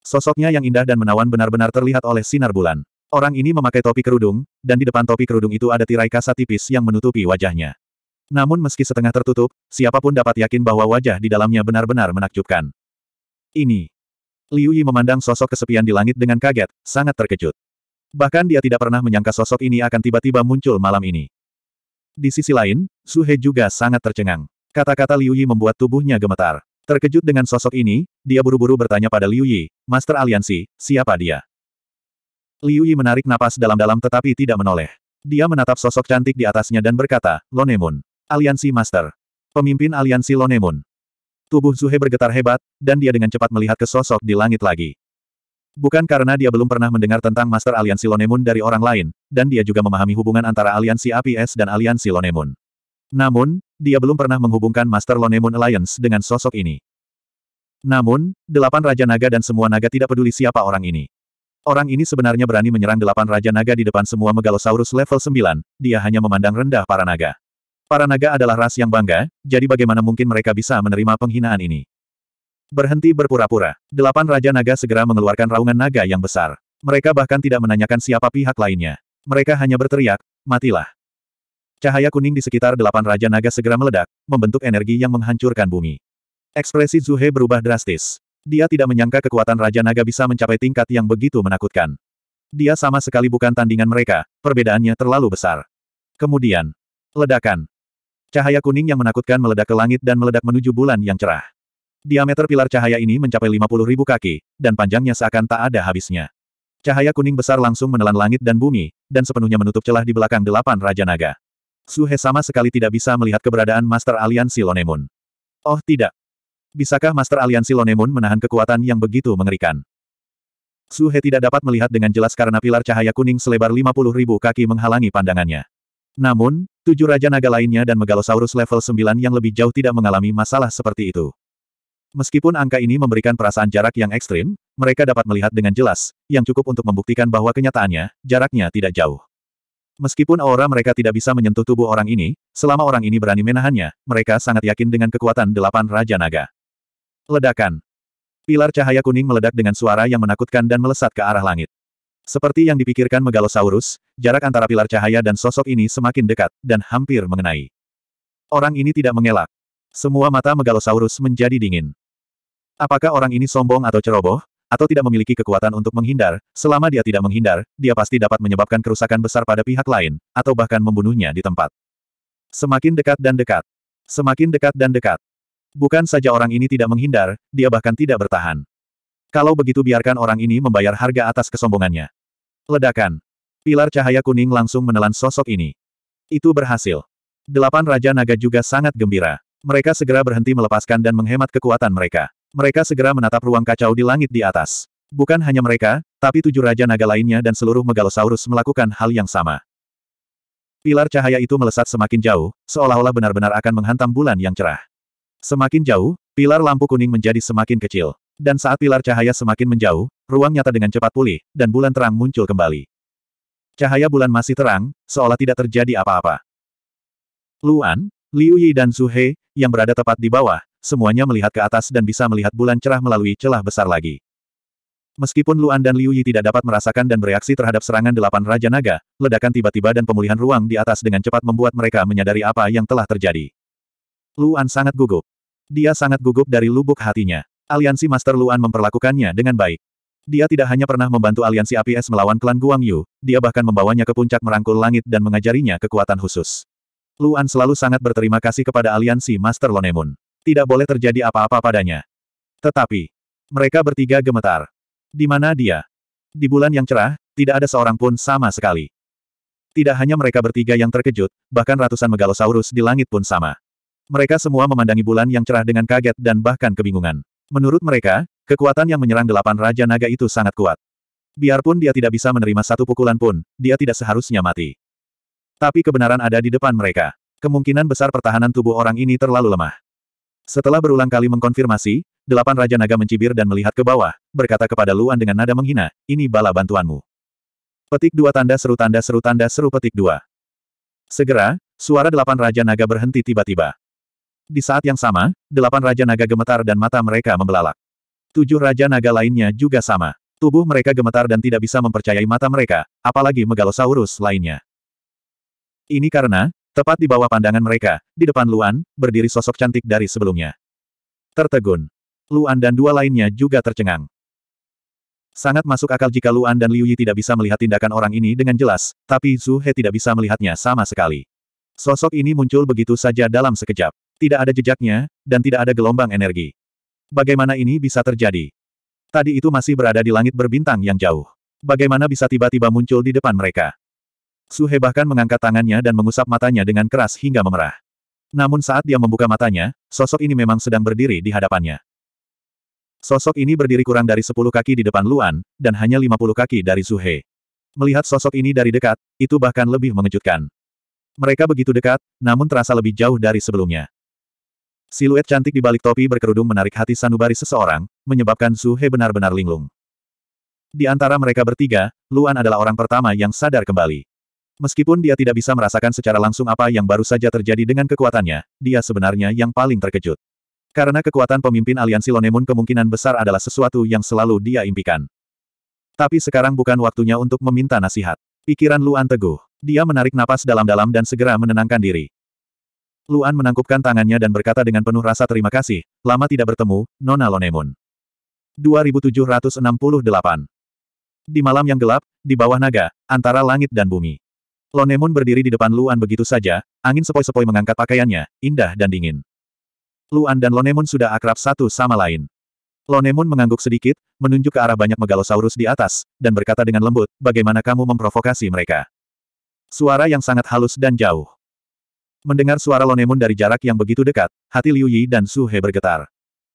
Sosoknya yang indah dan menawan benar-benar terlihat oleh sinar bulan. Orang ini memakai topi kerudung, dan di depan topi kerudung itu ada tirai kasa tipis yang menutupi wajahnya. Namun meski setengah tertutup, siapapun dapat yakin bahwa wajah di dalamnya benar-benar menakjubkan. Ini. Liu Yi memandang sosok kesepian di langit dengan kaget, sangat terkejut. Bahkan dia tidak pernah menyangka sosok ini akan tiba-tiba muncul malam ini. Di sisi lain, Su He juga sangat tercengang. Kata-kata Liu Yi membuat tubuhnya gemetar. Terkejut dengan sosok ini, dia buru-buru bertanya pada Liu Yi, Master Aliansi, siapa dia? Liu Yi menarik napas dalam-dalam tetapi tidak menoleh. Dia menatap sosok cantik di atasnya dan berkata, Lonemun. Aliansi Master. Pemimpin Aliansi Lonemun. Tubuh Zuhe bergetar hebat, dan dia dengan cepat melihat ke sosok di langit lagi. Bukan karena dia belum pernah mendengar tentang Master Aliansi Lonemun dari orang lain, dan dia juga memahami hubungan antara Aliansi APS dan Aliansi Lonemun. Namun, dia belum pernah menghubungkan Master Lonemun Alliance dengan sosok ini. Namun, delapan Raja Naga dan semua naga tidak peduli siapa orang ini. Orang ini sebenarnya berani menyerang delapan Raja Naga di depan semua Megalosaurus level 9, dia hanya memandang rendah para naga. Para naga adalah ras yang bangga, jadi bagaimana mungkin mereka bisa menerima penghinaan ini? Berhenti berpura-pura. Delapan Raja Naga segera mengeluarkan raungan naga yang besar. Mereka bahkan tidak menanyakan siapa pihak lainnya. Mereka hanya berteriak, matilah. Cahaya kuning di sekitar delapan Raja Naga segera meledak, membentuk energi yang menghancurkan bumi. Ekspresi Zuhe berubah drastis. Dia tidak menyangka kekuatan Raja Naga bisa mencapai tingkat yang begitu menakutkan. Dia sama sekali bukan tandingan mereka, perbedaannya terlalu besar. Kemudian, ledakan. Cahaya kuning yang menakutkan meledak ke langit dan meledak menuju bulan yang cerah. Diameter pilar cahaya ini mencapai 50 ribu kaki, dan panjangnya seakan tak ada habisnya. Cahaya kuning besar langsung menelan langit dan bumi, dan sepenuhnya menutup celah di belakang delapan Raja Naga. Suhe sama sekali tidak bisa melihat keberadaan Master Aliansi Lonemun. Oh tidak. Bisakah Master Aliansi Lonemun menahan kekuatan yang begitu mengerikan? Suhe tidak dapat melihat dengan jelas karena pilar cahaya kuning selebar 50 ribu kaki menghalangi pandangannya. Namun, tujuh Raja Naga lainnya dan Megalosaurus level 9 yang lebih jauh tidak mengalami masalah seperti itu. Meskipun angka ini memberikan perasaan jarak yang ekstrim, mereka dapat melihat dengan jelas, yang cukup untuk membuktikan bahwa kenyataannya, jaraknya tidak jauh. Meskipun aura mereka tidak bisa menyentuh tubuh orang ini, selama orang ini berani menahannya, mereka sangat yakin dengan kekuatan delapan Raja Naga. Ledakan. Pilar cahaya kuning meledak dengan suara yang menakutkan dan melesat ke arah langit. Seperti yang dipikirkan Megalosaurus, jarak antara pilar cahaya dan sosok ini semakin dekat, dan hampir mengenai. Orang ini tidak mengelak. Semua mata Megalosaurus menjadi dingin. Apakah orang ini sombong atau ceroboh, atau tidak memiliki kekuatan untuk menghindar, selama dia tidak menghindar, dia pasti dapat menyebabkan kerusakan besar pada pihak lain, atau bahkan membunuhnya di tempat. Semakin dekat dan dekat. Semakin dekat dan dekat. Bukan saja orang ini tidak menghindar, dia bahkan tidak bertahan. Kalau begitu biarkan orang ini membayar harga atas kesombongannya. Ledakan. Pilar cahaya kuning langsung menelan sosok ini. Itu berhasil. Delapan Raja Naga juga sangat gembira. Mereka segera berhenti melepaskan dan menghemat kekuatan mereka. Mereka segera menatap ruang kacau di langit di atas. Bukan hanya mereka, tapi tujuh Raja Naga lainnya dan seluruh Megalosaurus melakukan hal yang sama. Pilar cahaya itu melesat semakin jauh, seolah-olah benar-benar akan menghantam bulan yang cerah. Semakin jauh, pilar lampu kuning menjadi semakin kecil. Dan saat pilar cahaya semakin menjauh, ruang nyata dengan cepat pulih, dan bulan terang muncul kembali. Cahaya bulan masih terang, seolah tidak terjadi apa-apa. Luan, Liu Yi dan Su He, yang berada tepat di bawah, semuanya melihat ke atas dan bisa melihat bulan cerah melalui celah besar lagi. Meskipun Luan dan Liu Yi tidak dapat merasakan dan bereaksi terhadap serangan delapan Raja Naga, ledakan tiba-tiba dan pemulihan ruang di atas dengan cepat membuat mereka menyadari apa yang telah terjadi. Luan sangat gugup. Dia sangat gugup dari lubuk hatinya. Aliansi Master Luan memperlakukannya dengan baik. Dia tidak hanya pernah membantu aliansi APS melawan klan Guangyu, dia bahkan membawanya ke puncak merangkul langit dan mengajarinya kekuatan khusus. Luan selalu sangat berterima kasih kepada aliansi Master Lonemun. Tidak boleh terjadi apa-apa padanya. Tetapi, mereka bertiga gemetar. Di mana dia? Di bulan yang cerah, tidak ada seorang pun sama sekali. Tidak hanya mereka bertiga yang terkejut, bahkan ratusan megalosaurus di langit pun sama. Mereka semua memandangi bulan yang cerah dengan kaget dan bahkan kebingungan. Menurut mereka, kekuatan yang menyerang delapan Raja Naga itu sangat kuat. Biarpun dia tidak bisa menerima satu pukulan pun, dia tidak seharusnya mati. Tapi kebenaran ada di depan mereka. Kemungkinan besar pertahanan tubuh orang ini terlalu lemah. Setelah berulang kali mengkonfirmasi, delapan Raja Naga mencibir dan melihat ke bawah, berkata kepada Luan dengan nada menghina, ini bala bantuanmu. Petik dua tanda seru tanda seru tanda seru petik dua. Segera, suara delapan Raja Naga berhenti tiba-tiba. Di saat yang sama, delapan Raja Naga gemetar dan mata mereka membelalak. Tujuh Raja Naga lainnya juga sama. Tubuh mereka gemetar dan tidak bisa mempercayai mata mereka, apalagi Megalosaurus lainnya. Ini karena, tepat di bawah pandangan mereka, di depan Luan, berdiri sosok cantik dari sebelumnya. Tertegun. Luan dan dua lainnya juga tercengang. Sangat masuk akal jika Luan dan Liu Yi tidak bisa melihat tindakan orang ini dengan jelas, tapi Zhu He tidak bisa melihatnya sama sekali. Sosok ini muncul begitu saja dalam sekejap. Tidak ada jejaknya, dan tidak ada gelombang energi. Bagaimana ini bisa terjadi? Tadi itu masih berada di langit berbintang yang jauh. Bagaimana bisa tiba-tiba muncul di depan mereka? Suhe bahkan mengangkat tangannya dan mengusap matanya dengan keras hingga memerah. Namun saat dia membuka matanya, sosok ini memang sedang berdiri di hadapannya. Sosok ini berdiri kurang dari 10 kaki di depan Luan, dan hanya 50 kaki dari Suhe. Melihat sosok ini dari dekat, itu bahkan lebih mengejutkan. Mereka begitu dekat, namun terasa lebih jauh dari sebelumnya. Siluet cantik di balik topi berkerudung menarik hati sanubari seseorang, menyebabkan Zhu He benar-benar linglung. Di antara mereka bertiga, Luan adalah orang pertama yang sadar kembali. Meskipun dia tidak bisa merasakan secara langsung apa yang baru saja terjadi dengan kekuatannya, dia sebenarnya yang paling terkejut. Karena kekuatan pemimpin aliansi Lonemun kemungkinan besar adalah sesuatu yang selalu dia impikan. Tapi sekarang bukan waktunya untuk meminta nasihat. Pikiran Luan teguh. Dia menarik napas dalam-dalam dan segera menenangkan diri. Luan menangkupkan tangannya dan berkata dengan penuh rasa terima kasih, lama tidak bertemu, Nona Lonemun. 2768 Di malam yang gelap, di bawah naga, antara langit dan bumi. Lonemun berdiri di depan Luan begitu saja, angin sepoi-sepoi mengangkat pakaiannya, indah dan dingin. Luan dan Lonemun sudah akrab satu sama lain. Lonemun mengangguk sedikit, menunjuk ke arah banyak megalosaurus di atas, dan berkata dengan lembut, bagaimana kamu memprovokasi mereka? Suara yang sangat halus dan jauh. Mendengar suara Lonemun dari jarak yang begitu dekat, hati Liu Yi dan Su He bergetar.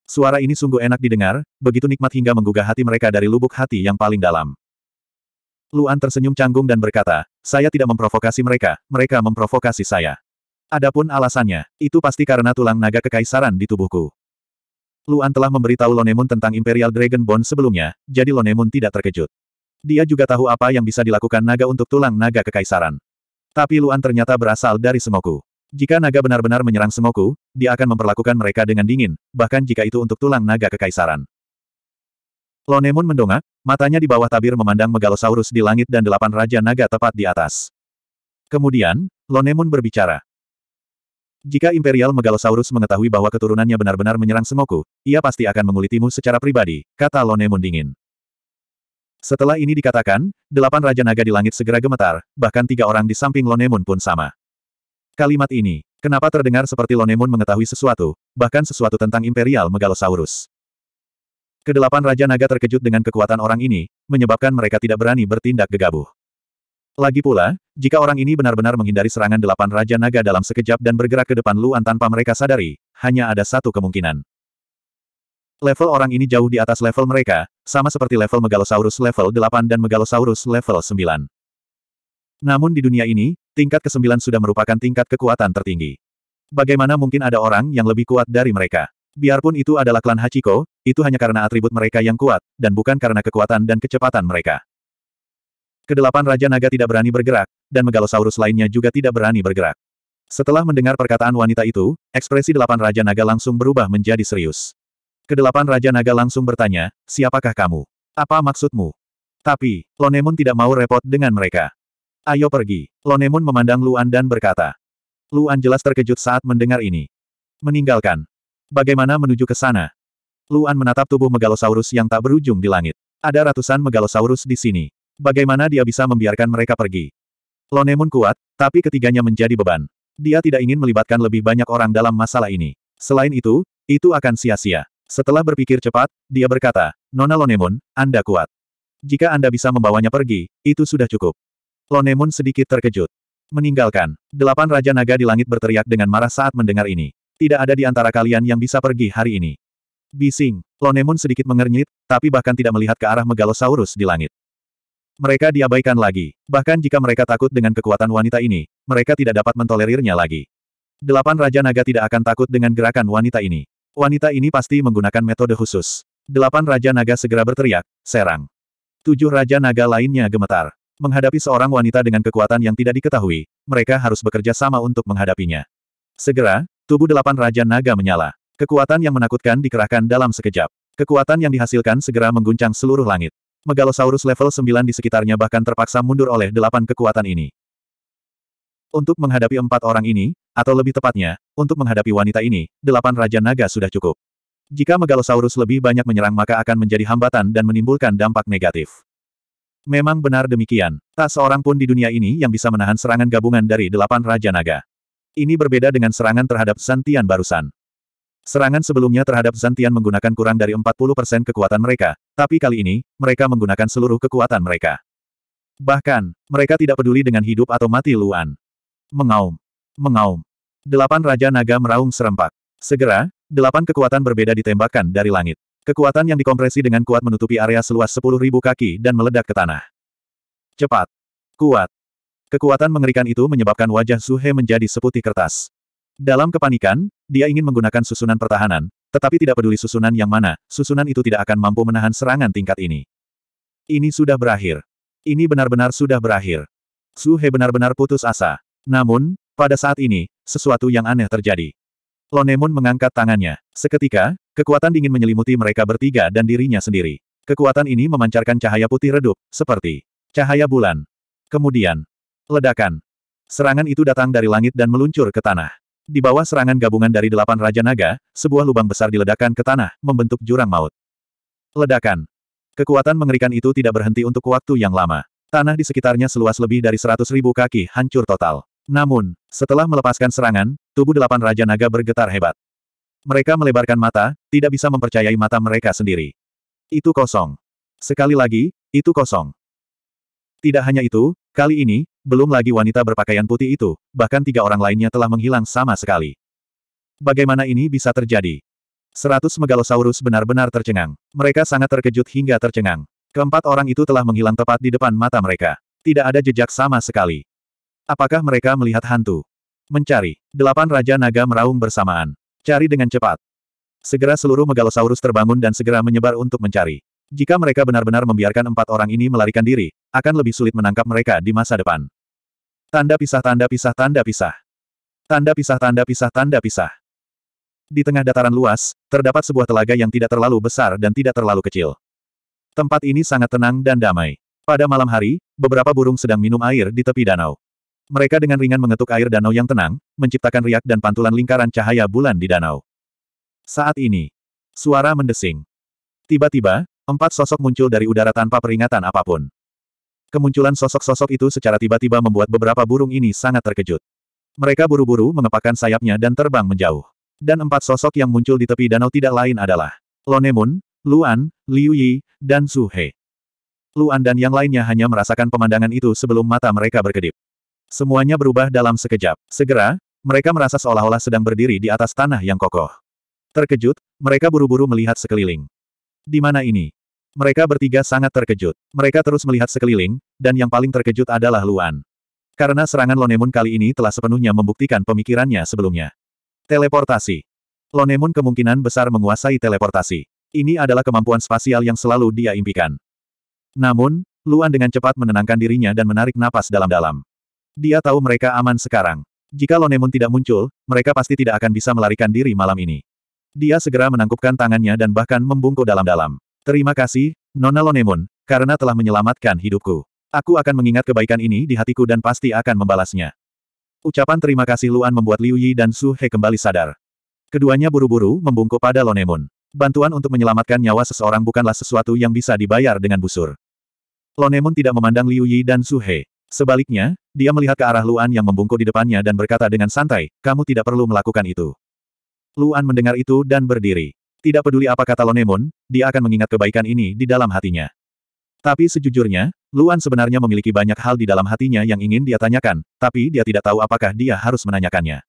Suara ini sungguh enak didengar, begitu nikmat hingga menggugah hati mereka dari lubuk hati yang paling dalam. Luan tersenyum canggung dan berkata, saya tidak memprovokasi mereka, mereka memprovokasi saya. Adapun alasannya, itu pasti karena tulang naga kekaisaran di tubuhku. Luan telah memberitahu Lonemun tentang Imperial Dragon Bond sebelumnya, jadi Lonemun tidak terkejut. Dia juga tahu apa yang bisa dilakukan naga untuk tulang naga kekaisaran. Tapi Luan ternyata berasal dari Semoku. Jika naga benar-benar menyerang semoku, dia akan memperlakukan mereka dengan dingin, bahkan jika itu untuk tulang naga kekaisaran. Lonemun mendongak, matanya di bawah tabir memandang Megalosaurus di langit dan delapan raja naga tepat di atas. Kemudian, Lonemun berbicara. Jika Imperial Megalosaurus mengetahui bahwa keturunannya benar-benar menyerang semoku, ia pasti akan mengulitimu secara pribadi, kata Lonemun dingin. Setelah ini dikatakan, delapan Raja Naga di langit segera gemetar, bahkan tiga orang di samping Lonemun pun sama. Kalimat ini, kenapa terdengar seperti Moon mengetahui sesuatu, bahkan sesuatu tentang Imperial Megalosaurus. Kedelapan Raja Naga terkejut dengan kekuatan orang ini, menyebabkan mereka tidak berani bertindak gegabah. Lagi pula, jika orang ini benar-benar menghindari serangan delapan Raja Naga dalam sekejap dan bergerak ke depan Luan tanpa mereka sadari, hanya ada satu kemungkinan. Level orang ini jauh di atas level mereka, sama seperti level Megalosaurus level 8 dan Megalosaurus level 9. Namun di dunia ini, tingkat ke-9 sudah merupakan tingkat kekuatan tertinggi. Bagaimana mungkin ada orang yang lebih kuat dari mereka? Biarpun itu adalah klan Hachiko, itu hanya karena atribut mereka yang kuat, dan bukan karena kekuatan dan kecepatan mereka. Kedelapan Raja Naga tidak berani bergerak, dan Megalosaurus lainnya juga tidak berani bergerak. Setelah mendengar perkataan wanita itu, ekspresi delapan Raja Naga langsung berubah menjadi serius. Kedelapan Raja Naga langsung bertanya, siapakah kamu? Apa maksudmu? Tapi, Lonemun tidak mau repot dengan mereka. Ayo pergi. Lonemon memandang Luan dan berkata. Luan jelas terkejut saat mendengar ini. Meninggalkan. Bagaimana menuju ke sana? Luan menatap tubuh megalosaurus yang tak berujung di langit. Ada ratusan megalosaurus di sini. Bagaimana dia bisa membiarkan mereka pergi? Lonemon kuat, tapi ketiganya menjadi beban. Dia tidak ingin melibatkan lebih banyak orang dalam masalah ini. Selain itu, itu akan sia-sia. Setelah berpikir cepat, dia berkata, Nona Lonemon, Anda kuat. Jika Anda bisa membawanya pergi, itu sudah cukup. Lonemon sedikit terkejut. Meninggalkan. Delapan Raja Naga di langit berteriak dengan marah saat mendengar ini. Tidak ada di antara kalian yang bisa pergi hari ini. Bising. Lonemon sedikit mengernyit, tapi bahkan tidak melihat ke arah Megalosaurus di langit. Mereka diabaikan lagi. Bahkan jika mereka takut dengan kekuatan wanita ini, mereka tidak dapat mentolerirnya lagi. Delapan Raja Naga tidak akan takut dengan gerakan wanita ini. Wanita ini pasti menggunakan metode khusus. Delapan Raja Naga segera berteriak, serang. Tujuh Raja Naga lainnya gemetar. Menghadapi seorang wanita dengan kekuatan yang tidak diketahui, mereka harus bekerja sama untuk menghadapinya. Segera, tubuh delapan Raja Naga menyala. Kekuatan yang menakutkan dikerahkan dalam sekejap. Kekuatan yang dihasilkan segera mengguncang seluruh langit. Megalosaurus level 9 di sekitarnya bahkan terpaksa mundur oleh delapan kekuatan ini. Untuk menghadapi empat orang ini, atau lebih tepatnya, untuk menghadapi wanita ini, delapan Raja Naga sudah cukup. Jika Megalosaurus lebih banyak menyerang maka akan menjadi hambatan dan menimbulkan dampak negatif. Memang benar demikian. Tak seorang pun di dunia ini yang bisa menahan serangan gabungan dari delapan Raja Naga. Ini berbeda dengan serangan terhadap Zantian barusan. Serangan sebelumnya terhadap Zantian menggunakan kurang dari 40% kekuatan mereka, tapi kali ini, mereka menggunakan seluruh kekuatan mereka. Bahkan, mereka tidak peduli dengan hidup atau mati Luan. Mengaum. Mengaum. Delapan Raja Naga meraung serempak. Segera, delapan kekuatan berbeda ditembakkan dari langit. Kekuatan yang dikompresi dengan kuat menutupi area seluas 10.000 kaki dan meledak ke tanah. Cepat. Kuat. Kekuatan mengerikan itu menyebabkan wajah Suhe menjadi seputih kertas. Dalam kepanikan, dia ingin menggunakan susunan pertahanan, tetapi tidak peduli susunan yang mana, susunan itu tidak akan mampu menahan serangan tingkat ini. Ini sudah berakhir. Ini benar-benar sudah berakhir. Suhe benar-benar putus asa. Namun, pada saat ini, sesuatu yang aneh terjadi. Lonemon mengangkat tangannya. Seketika, Kekuatan dingin menyelimuti mereka bertiga dan dirinya sendiri. Kekuatan ini memancarkan cahaya putih redup, seperti cahaya bulan. Kemudian, ledakan. Serangan itu datang dari langit dan meluncur ke tanah. Di bawah serangan gabungan dari delapan Raja Naga, sebuah lubang besar diledakkan ke tanah, membentuk jurang maut. Ledakan. Kekuatan mengerikan itu tidak berhenti untuk waktu yang lama. Tanah di sekitarnya seluas lebih dari seratus ribu kaki hancur total. Namun, setelah melepaskan serangan, tubuh delapan Raja Naga bergetar hebat. Mereka melebarkan mata, tidak bisa mempercayai mata mereka sendiri. Itu kosong. Sekali lagi, itu kosong. Tidak hanya itu, kali ini, belum lagi wanita berpakaian putih itu, bahkan tiga orang lainnya telah menghilang sama sekali. Bagaimana ini bisa terjadi? Seratus megalosaurus benar-benar tercengang. Mereka sangat terkejut hingga tercengang. Keempat orang itu telah menghilang tepat di depan mata mereka. Tidak ada jejak sama sekali. Apakah mereka melihat hantu? Mencari. Delapan Raja Naga meraung bersamaan. Cari dengan cepat. Segera seluruh megalosaurus terbangun dan segera menyebar untuk mencari. Jika mereka benar-benar membiarkan empat orang ini melarikan diri, akan lebih sulit menangkap mereka di masa depan. Tanda pisah tanda pisah tanda pisah. Tanda pisah tanda pisah tanda pisah. Di tengah dataran luas, terdapat sebuah telaga yang tidak terlalu besar dan tidak terlalu kecil. Tempat ini sangat tenang dan damai. Pada malam hari, beberapa burung sedang minum air di tepi danau. Mereka dengan ringan mengetuk air danau yang tenang, menciptakan riak dan pantulan lingkaran cahaya bulan di danau. Saat ini, suara mendesing. Tiba-tiba, empat sosok muncul dari udara tanpa peringatan apapun. Kemunculan sosok-sosok itu secara tiba-tiba membuat beberapa burung ini sangat terkejut. Mereka buru-buru mengepakkan sayapnya dan terbang menjauh. Dan empat sosok yang muncul di tepi danau tidak lain adalah Lonemun, Luan, Liu Yi, dan Su He. Luan dan yang lainnya hanya merasakan pemandangan itu sebelum mata mereka berkedip. Semuanya berubah dalam sekejap. Segera, mereka merasa seolah-olah sedang berdiri di atas tanah yang kokoh. Terkejut, mereka buru-buru melihat sekeliling. Di mana ini? Mereka bertiga sangat terkejut. Mereka terus melihat sekeliling, dan yang paling terkejut adalah Luan. Karena serangan Lonemun kali ini telah sepenuhnya membuktikan pemikirannya sebelumnya. Teleportasi. Lonemun kemungkinan besar menguasai teleportasi. Ini adalah kemampuan spasial yang selalu dia impikan. Namun, Luan dengan cepat menenangkan dirinya dan menarik napas dalam-dalam. Dia tahu mereka aman sekarang. Jika Lonemun tidak muncul, mereka pasti tidak akan bisa melarikan diri malam ini. Dia segera menangkupkan tangannya dan bahkan membungkuk dalam-dalam. Terima kasih, Nona Lonemun, karena telah menyelamatkan hidupku. Aku akan mengingat kebaikan ini di hatiku dan pasti akan membalasnya. Ucapan terima kasih Luan membuat Liu Yi dan Su He kembali sadar. Keduanya buru-buru membungkuk pada Lonemun. Bantuan untuk menyelamatkan nyawa seseorang bukanlah sesuatu yang bisa dibayar dengan busur. Lonemun tidak memandang Liu Yi dan Su He. Sebaliknya, dia melihat ke arah Luan yang membungkuk di depannya dan berkata dengan santai, kamu tidak perlu melakukan itu. Luan mendengar itu dan berdiri. Tidak peduli apa kata Lonemon, dia akan mengingat kebaikan ini di dalam hatinya. Tapi sejujurnya, Luan sebenarnya memiliki banyak hal di dalam hatinya yang ingin dia tanyakan, tapi dia tidak tahu apakah dia harus menanyakannya.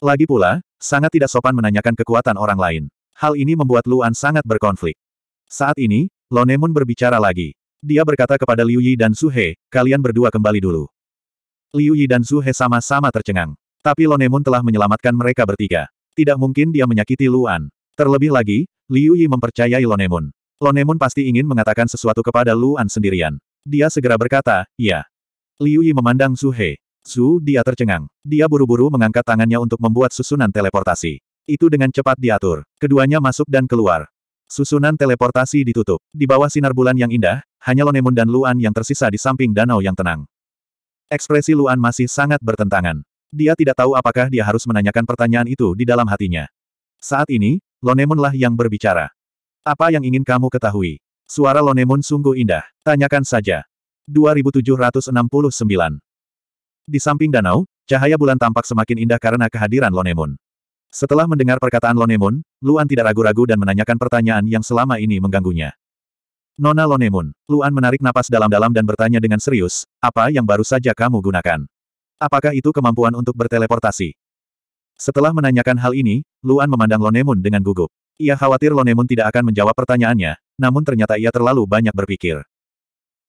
Lagi pula, sangat tidak sopan menanyakan kekuatan orang lain. Hal ini membuat Luan sangat berkonflik. Saat ini, Lonemon berbicara lagi. Dia berkata kepada Liu Yi dan Su He, kalian berdua kembali dulu. Liu Yi dan Zhu He sama-sama tercengang. Tapi Lonemun telah menyelamatkan mereka bertiga. Tidak mungkin dia menyakiti Luan. Terlebih lagi, Liu Yi mempercayai Lonemun. Lonemun pasti ingin mengatakan sesuatu kepada Luan sendirian. Dia segera berkata, iya. Liu Yi memandang Zhu He. Zhu dia tercengang. Dia buru-buru mengangkat tangannya untuk membuat susunan teleportasi. Itu dengan cepat diatur. Keduanya masuk dan keluar. Susunan teleportasi ditutup. Di bawah sinar bulan yang indah, hanya Lonemun dan Luan yang tersisa di samping danau yang tenang. Ekspresi Luan masih sangat bertentangan. Dia tidak tahu apakah dia harus menanyakan pertanyaan itu di dalam hatinya. Saat ini, Lonemunlah yang berbicara. Apa yang ingin kamu ketahui? Suara Lonemun sungguh indah. Tanyakan saja. 2769 Di samping danau, cahaya bulan tampak semakin indah karena kehadiran Lonemun. Setelah mendengar perkataan Lonemun, Luan tidak ragu-ragu dan menanyakan pertanyaan yang selama ini mengganggunya. Nona Lonemun, Luan menarik napas dalam-dalam dan bertanya dengan serius, apa yang baru saja kamu gunakan? Apakah itu kemampuan untuk berteleportasi? Setelah menanyakan hal ini, Luan memandang Lonemun dengan gugup. Ia khawatir Lonemun tidak akan menjawab pertanyaannya, namun ternyata ia terlalu banyak berpikir.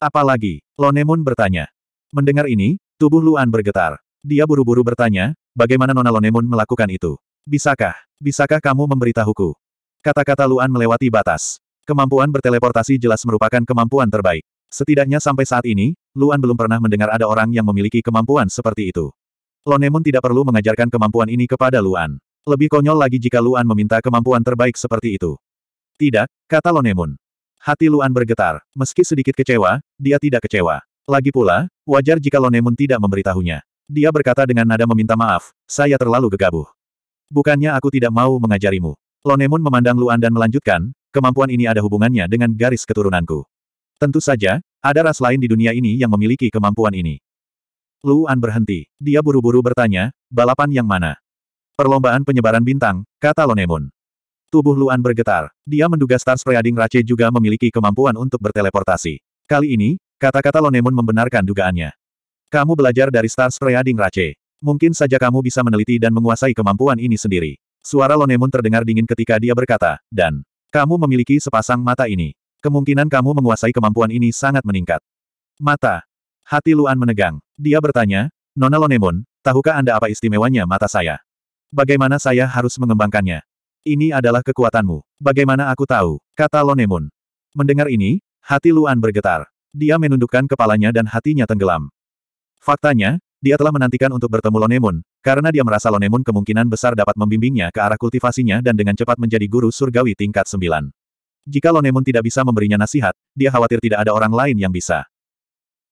Apalagi, Lonemun bertanya. Mendengar ini, tubuh Luan bergetar. Dia buru-buru bertanya, bagaimana Nona Lonemun melakukan itu? Bisakah, bisakah kamu memberitahuku? Kata-kata Luan melewati batas. Kemampuan berteleportasi jelas merupakan kemampuan terbaik. Setidaknya sampai saat ini, Luan belum pernah mendengar ada orang yang memiliki kemampuan seperti itu. Lonemun tidak perlu mengajarkan kemampuan ini kepada Luan. Lebih konyol lagi jika Luan meminta kemampuan terbaik seperti itu. Tidak, kata Lonemun. Hati Luan bergetar. Meski sedikit kecewa, dia tidak kecewa. Lagi pula, wajar jika Lonemun tidak memberitahunya. Dia berkata dengan nada meminta maaf, saya terlalu gegabah. Bukannya aku tidak mau mengajarimu. Lonemun memandang Luan dan melanjutkan, Kemampuan ini ada hubungannya dengan garis keturunanku. Tentu saja, ada ras lain di dunia ini yang memiliki kemampuan ini. Luan berhenti. Dia buru-buru bertanya, balapan yang mana? Perlombaan penyebaran bintang, kata Lonemun. Tubuh Luan bergetar. Dia menduga Star Spreading Rache juga memiliki kemampuan untuk berteleportasi. Kali ini, kata-kata Lonemun membenarkan dugaannya. Kamu belajar dari Star Spreading Rache. Mungkin saja kamu bisa meneliti dan menguasai kemampuan ini sendiri. Suara Lonemun terdengar dingin ketika dia berkata, dan kamu memiliki sepasang mata ini. Kemungkinan kamu menguasai kemampuan ini sangat meningkat. Mata. Hati Luan menegang. Dia bertanya, Nona Lonemon, tahukah Anda apa istimewanya mata saya? Bagaimana saya harus mengembangkannya? Ini adalah kekuatanmu. Bagaimana aku tahu? Kata Lonemon. Mendengar ini, hati Luan bergetar. Dia menundukkan kepalanya dan hatinya tenggelam. Faktanya, dia telah menantikan untuk bertemu Lonemun karena dia merasa Lonemun kemungkinan besar dapat membimbingnya ke arah kultivasinya dan dengan cepat menjadi guru surgawi tingkat sembilan. Jika Lonemun tidak bisa memberinya nasihat, dia khawatir tidak ada orang lain yang bisa.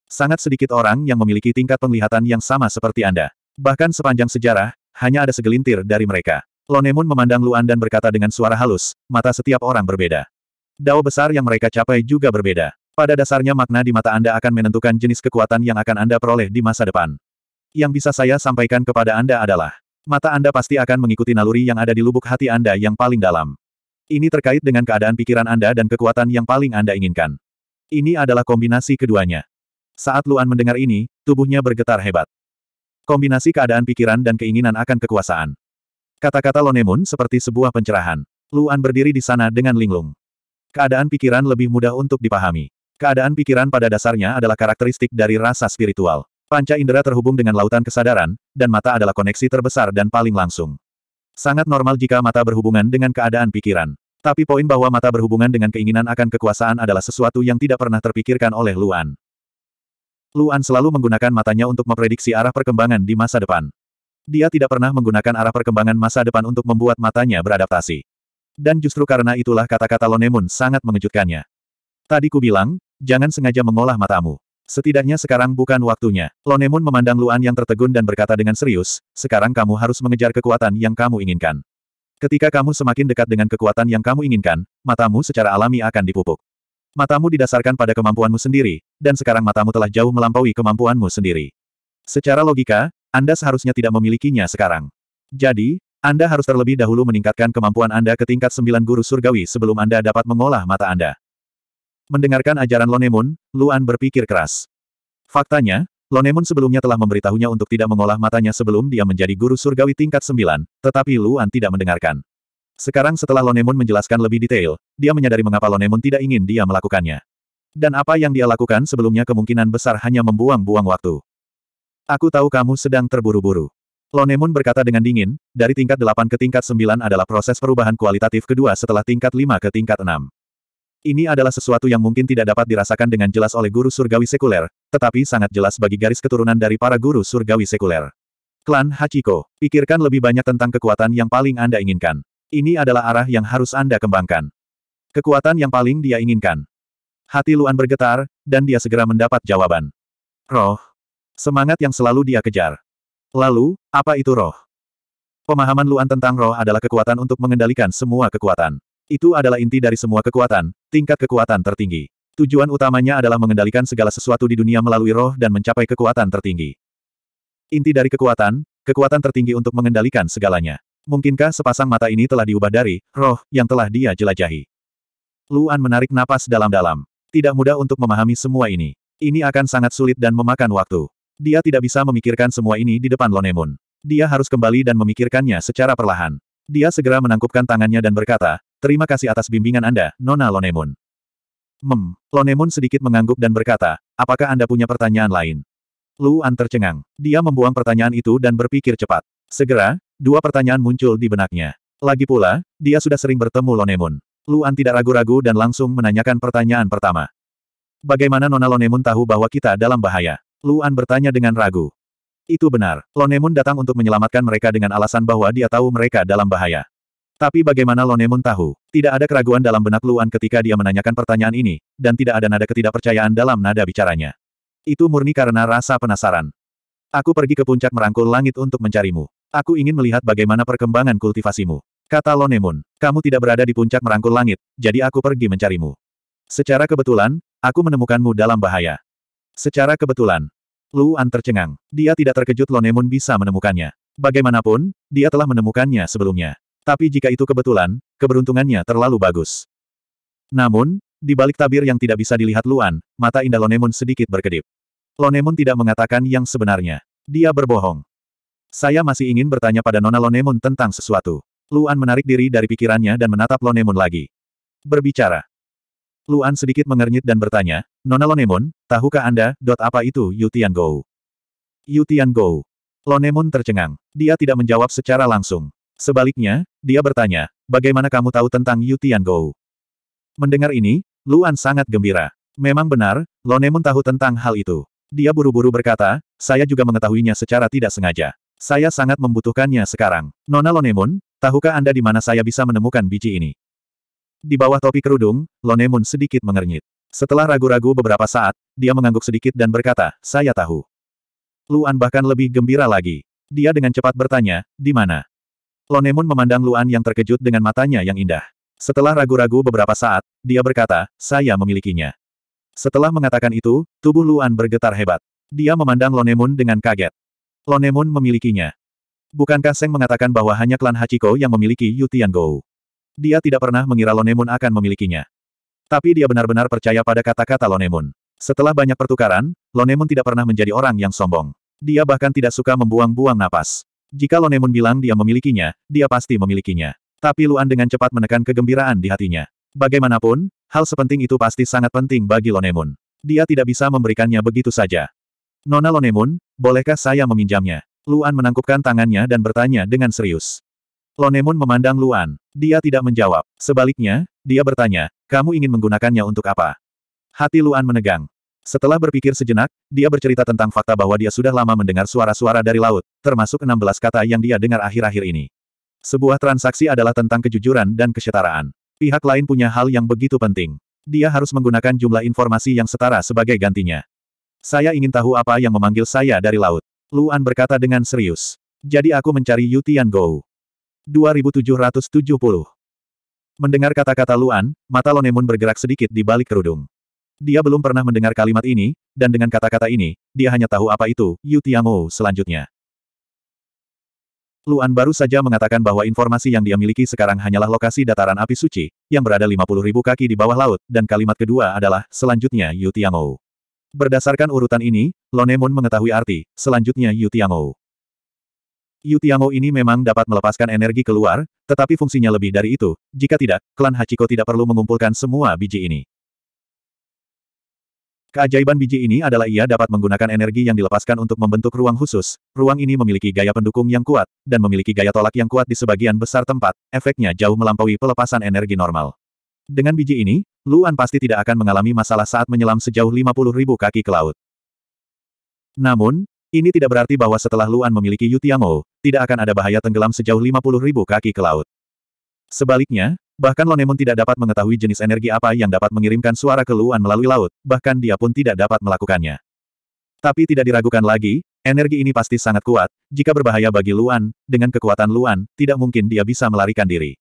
Sangat sedikit orang yang memiliki tingkat penglihatan yang sama seperti Anda. Bahkan sepanjang sejarah, hanya ada segelintir dari mereka. Lonemun memandang Luan dan berkata dengan suara halus, mata setiap orang berbeda. Dao besar yang mereka capai juga berbeda. Pada dasarnya makna di mata Anda akan menentukan jenis kekuatan yang akan Anda peroleh di masa depan. Yang bisa saya sampaikan kepada Anda adalah, mata Anda pasti akan mengikuti naluri yang ada di lubuk hati Anda yang paling dalam. Ini terkait dengan keadaan pikiran Anda dan kekuatan yang paling Anda inginkan. Ini adalah kombinasi keduanya. Saat Luan mendengar ini, tubuhnya bergetar hebat. Kombinasi keadaan pikiran dan keinginan akan kekuasaan. Kata-kata Lonemun seperti sebuah pencerahan. Luan berdiri di sana dengan linglung. Keadaan pikiran lebih mudah untuk dipahami. Keadaan pikiran pada dasarnya adalah karakteristik dari rasa spiritual. Panca indera terhubung dengan lautan kesadaran, dan mata adalah koneksi terbesar dan paling langsung. Sangat normal jika mata berhubungan dengan keadaan pikiran. Tapi poin bahwa mata berhubungan dengan keinginan akan kekuasaan adalah sesuatu yang tidak pernah terpikirkan oleh Luan. Luan selalu menggunakan matanya untuk memprediksi arah perkembangan di masa depan. Dia tidak pernah menggunakan arah perkembangan masa depan untuk membuat matanya beradaptasi. Dan justru karena itulah kata-kata Lonemun sangat mengejutkannya. Tadi ku bilang, jangan sengaja mengolah matamu. Setidaknya sekarang bukan waktunya. Lonemun memandang Luan yang tertegun dan berkata dengan serius, sekarang kamu harus mengejar kekuatan yang kamu inginkan. Ketika kamu semakin dekat dengan kekuatan yang kamu inginkan, matamu secara alami akan dipupuk. Matamu didasarkan pada kemampuanmu sendiri, dan sekarang matamu telah jauh melampaui kemampuanmu sendiri. Secara logika, Anda seharusnya tidak memilikinya sekarang. Jadi, Anda harus terlebih dahulu meningkatkan kemampuan Anda ke tingkat sembilan guru surgawi sebelum Anda dapat mengolah mata Anda. Mendengarkan ajaran Lonemun, Luan berpikir keras. Faktanya, Lonemun sebelumnya telah memberitahunya untuk tidak mengolah matanya sebelum dia menjadi guru surgawi tingkat sembilan, tetapi Luan tidak mendengarkan. Sekarang setelah Lonemun menjelaskan lebih detail, dia menyadari mengapa Lonemun tidak ingin dia melakukannya. Dan apa yang dia lakukan sebelumnya kemungkinan besar hanya membuang-buang waktu. Aku tahu kamu sedang terburu-buru. Lonemun berkata dengan dingin, dari tingkat 8 ke tingkat 9 adalah proses perubahan kualitatif kedua setelah tingkat 5 ke tingkat 6. Ini adalah sesuatu yang mungkin tidak dapat dirasakan dengan jelas oleh guru surgawi sekuler, tetapi sangat jelas bagi garis keturunan dari para guru surgawi sekuler. Klan Hachiko, pikirkan lebih banyak tentang kekuatan yang paling Anda inginkan. Ini adalah arah yang harus Anda kembangkan. Kekuatan yang paling dia inginkan. Hati Luan bergetar, dan dia segera mendapat jawaban. Roh. Semangat yang selalu dia kejar. Lalu, apa itu roh? Pemahaman Luan tentang roh adalah kekuatan untuk mengendalikan semua kekuatan. Itu adalah inti dari semua kekuatan, tingkat kekuatan tertinggi. Tujuan utamanya adalah mengendalikan segala sesuatu di dunia melalui roh dan mencapai kekuatan tertinggi. Inti dari kekuatan, kekuatan tertinggi untuk mengendalikan segalanya. Mungkinkah sepasang mata ini telah diubah dari roh yang telah dia jelajahi? Luan menarik napas dalam-dalam. Tidak mudah untuk memahami semua ini. Ini akan sangat sulit dan memakan waktu. Dia tidak bisa memikirkan semua ini di depan Lonemun. Dia harus kembali dan memikirkannya secara perlahan. Dia segera menangkupkan tangannya dan berkata, Terima kasih atas bimbingan Anda, Nona Lonemun. Mem, Lonemun sedikit mengangguk dan berkata, apakah Anda punya pertanyaan lain? Luan tercengang. Dia membuang pertanyaan itu dan berpikir cepat. Segera, dua pertanyaan muncul di benaknya. Lagi pula, dia sudah sering bertemu Lonemun. Luan tidak ragu-ragu dan langsung menanyakan pertanyaan pertama. Bagaimana Nona Lonemun tahu bahwa kita dalam bahaya? Luan bertanya dengan ragu. Itu benar. Lonemun datang untuk menyelamatkan mereka dengan alasan bahwa dia tahu mereka dalam bahaya. Tapi bagaimana Lonemun tahu? Tidak ada keraguan dalam benak Luan ketika dia menanyakan pertanyaan ini, dan tidak ada nada ketidakpercayaan dalam nada bicaranya. Itu murni karena rasa penasaran. Aku pergi ke puncak merangkul langit untuk mencarimu. Aku ingin melihat bagaimana perkembangan kultivasimu. Kata Lonemun, kamu tidak berada di puncak merangkul langit, jadi aku pergi mencarimu. Secara kebetulan, aku menemukanmu dalam bahaya. Secara kebetulan, Luan tercengang. Dia tidak terkejut Lonemun bisa menemukannya. Bagaimanapun, dia telah menemukannya sebelumnya. Tapi jika itu kebetulan, keberuntungannya terlalu bagus. Namun, di balik tabir yang tidak bisa dilihat Luan, mata indah Lonemon sedikit berkedip. Lonemon tidak mengatakan yang sebenarnya. Dia berbohong. Saya masih ingin bertanya pada Nona Lonemon tentang sesuatu. Luan menarik diri dari pikirannya dan menatap Lonemon lagi. Berbicara. Luan sedikit mengernyit dan bertanya, Nona Lonemon, tahukah Anda, dot apa itu Yu Tian Gou? Yu Tian Gou. Lonemon tercengang. Dia tidak menjawab secara langsung. Sebaliknya, dia bertanya, bagaimana kamu tahu tentang Yu Tiangou? Mendengar ini, Luan sangat gembira. Memang benar, Lonemun tahu tentang hal itu. Dia buru-buru berkata, saya juga mengetahuinya secara tidak sengaja. Saya sangat membutuhkannya sekarang. Nona Lonemun, tahukah Anda di mana saya bisa menemukan biji ini? Di bawah topi kerudung, Lonemun sedikit mengernyit. Setelah ragu-ragu beberapa saat, dia mengangguk sedikit dan berkata, saya tahu. Luan bahkan lebih gembira lagi. Dia dengan cepat bertanya, di mana? Lonemon memandang Luan yang terkejut dengan matanya yang indah. Setelah ragu-ragu beberapa saat, dia berkata, saya memilikinya. Setelah mengatakan itu, tubuh Luan bergetar hebat. Dia memandang Lonemon dengan kaget. Lonemon memilikinya. Bukankah Seng mengatakan bahwa hanya klan Hachiko yang memiliki Yutian Gou? Dia tidak pernah mengira Lonemon akan memilikinya. Tapi dia benar-benar percaya pada kata-kata Lonemon. Setelah banyak pertukaran, Lonemon tidak pernah menjadi orang yang sombong. Dia bahkan tidak suka membuang-buang napas. Jika Lonemon bilang dia memilikinya, dia pasti memilikinya. Tapi Luan dengan cepat menekan kegembiraan di hatinya. Bagaimanapun, hal sepenting itu pasti sangat penting bagi Lonemon. Dia tidak bisa memberikannya begitu saja. Nona Lonemon, bolehkah saya meminjamnya? Luan menangkupkan tangannya dan bertanya dengan serius. Lonemon memandang Luan. Dia tidak menjawab. Sebaliknya, dia bertanya, kamu ingin menggunakannya untuk apa? Hati Luan menegang. Setelah berpikir sejenak, dia bercerita tentang fakta bahwa dia sudah lama mendengar suara-suara dari laut, termasuk 16 kata yang dia dengar akhir-akhir ini. Sebuah transaksi adalah tentang kejujuran dan kesetaraan. Pihak lain punya hal yang begitu penting. Dia harus menggunakan jumlah informasi yang setara sebagai gantinya. Saya ingin tahu apa yang memanggil saya dari laut. Luan berkata dengan serius. Jadi aku mencari Yutian Tian Gou. 2770 Mendengar kata-kata Luan, mata Lonemun bergerak sedikit di balik kerudung. Dia belum pernah mendengar kalimat ini, dan dengan kata-kata ini, dia hanya tahu apa itu, Yu Tiangou selanjutnya. Luan baru saja mengatakan bahwa informasi yang dia miliki sekarang hanyalah lokasi dataran api suci, yang berada 50 ribu kaki di bawah laut, dan kalimat kedua adalah, selanjutnya Yu Tiangou. Berdasarkan urutan ini, Lonemon mengetahui arti, selanjutnya Yu Tiangou. Yu Tiangou ini memang dapat melepaskan energi keluar, tetapi fungsinya lebih dari itu, jika tidak, klan Hachiko tidak perlu mengumpulkan semua biji ini. Keajaiban biji ini adalah ia dapat menggunakan energi yang dilepaskan untuk membentuk ruang khusus. Ruang ini memiliki gaya pendukung yang kuat, dan memiliki gaya tolak yang kuat di sebagian besar tempat. Efeknya jauh melampaui pelepasan energi normal. Dengan biji ini, Luan pasti tidak akan mengalami masalah saat menyelam sejauh 50 ribu kaki ke laut. Namun, ini tidak berarti bahwa setelah Luan memiliki Yutiamo, tidak akan ada bahaya tenggelam sejauh 50 ribu kaki ke laut. Sebaliknya, Bahkan Lonemon tidak dapat mengetahui jenis energi apa yang dapat mengirimkan suara keluhan melalui laut, bahkan dia pun tidak dapat melakukannya. Tapi tidak diragukan lagi, energi ini pasti sangat kuat, jika berbahaya bagi Luan, dengan kekuatan Luan, tidak mungkin dia bisa melarikan diri.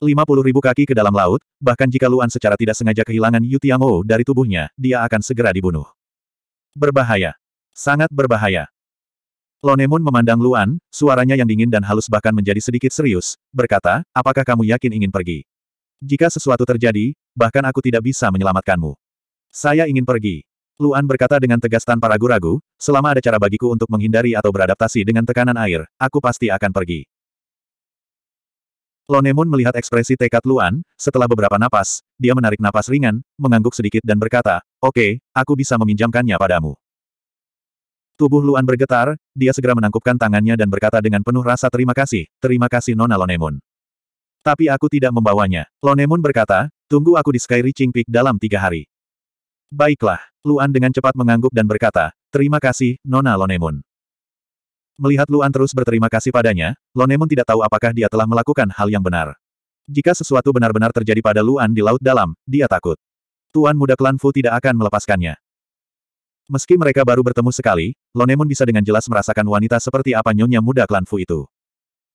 50 ribu kaki ke dalam laut, bahkan jika Luan secara tidak sengaja kehilangan Yu Tiangou dari tubuhnya, dia akan segera dibunuh. Berbahaya. Sangat berbahaya. Lonemon memandang Luan, suaranya yang dingin dan halus bahkan menjadi sedikit serius, berkata, apakah kamu yakin ingin pergi? Jika sesuatu terjadi, bahkan aku tidak bisa menyelamatkanmu. Saya ingin pergi. Luan berkata dengan tegas tanpa ragu-ragu, selama ada cara bagiku untuk menghindari atau beradaptasi dengan tekanan air, aku pasti akan pergi. Lonemon melihat ekspresi tekad Luan, setelah beberapa napas, dia menarik napas ringan, mengangguk sedikit dan berkata, oke, okay, aku bisa meminjamkannya padamu. Tubuh Luan bergetar, dia segera menangkupkan tangannya dan berkata dengan penuh rasa terima kasih, terima kasih Nona Lonemun. Tapi aku tidak membawanya. Lonemun berkata, tunggu aku di Sky Reaching Peak dalam tiga hari. Baiklah, Luan dengan cepat mengangguk dan berkata, terima kasih, Nona Lonemun. Melihat Luan terus berterima kasih padanya, Lonemun tidak tahu apakah dia telah melakukan hal yang benar. Jika sesuatu benar-benar terjadi pada Luan di Laut Dalam, dia takut. Tuan muda klan Fu tidak akan melepaskannya. Meski mereka baru bertemu sekali, Lonemon bisa dengan jelas merasakan wanita seperti apa nyonya muda klan Fu itu.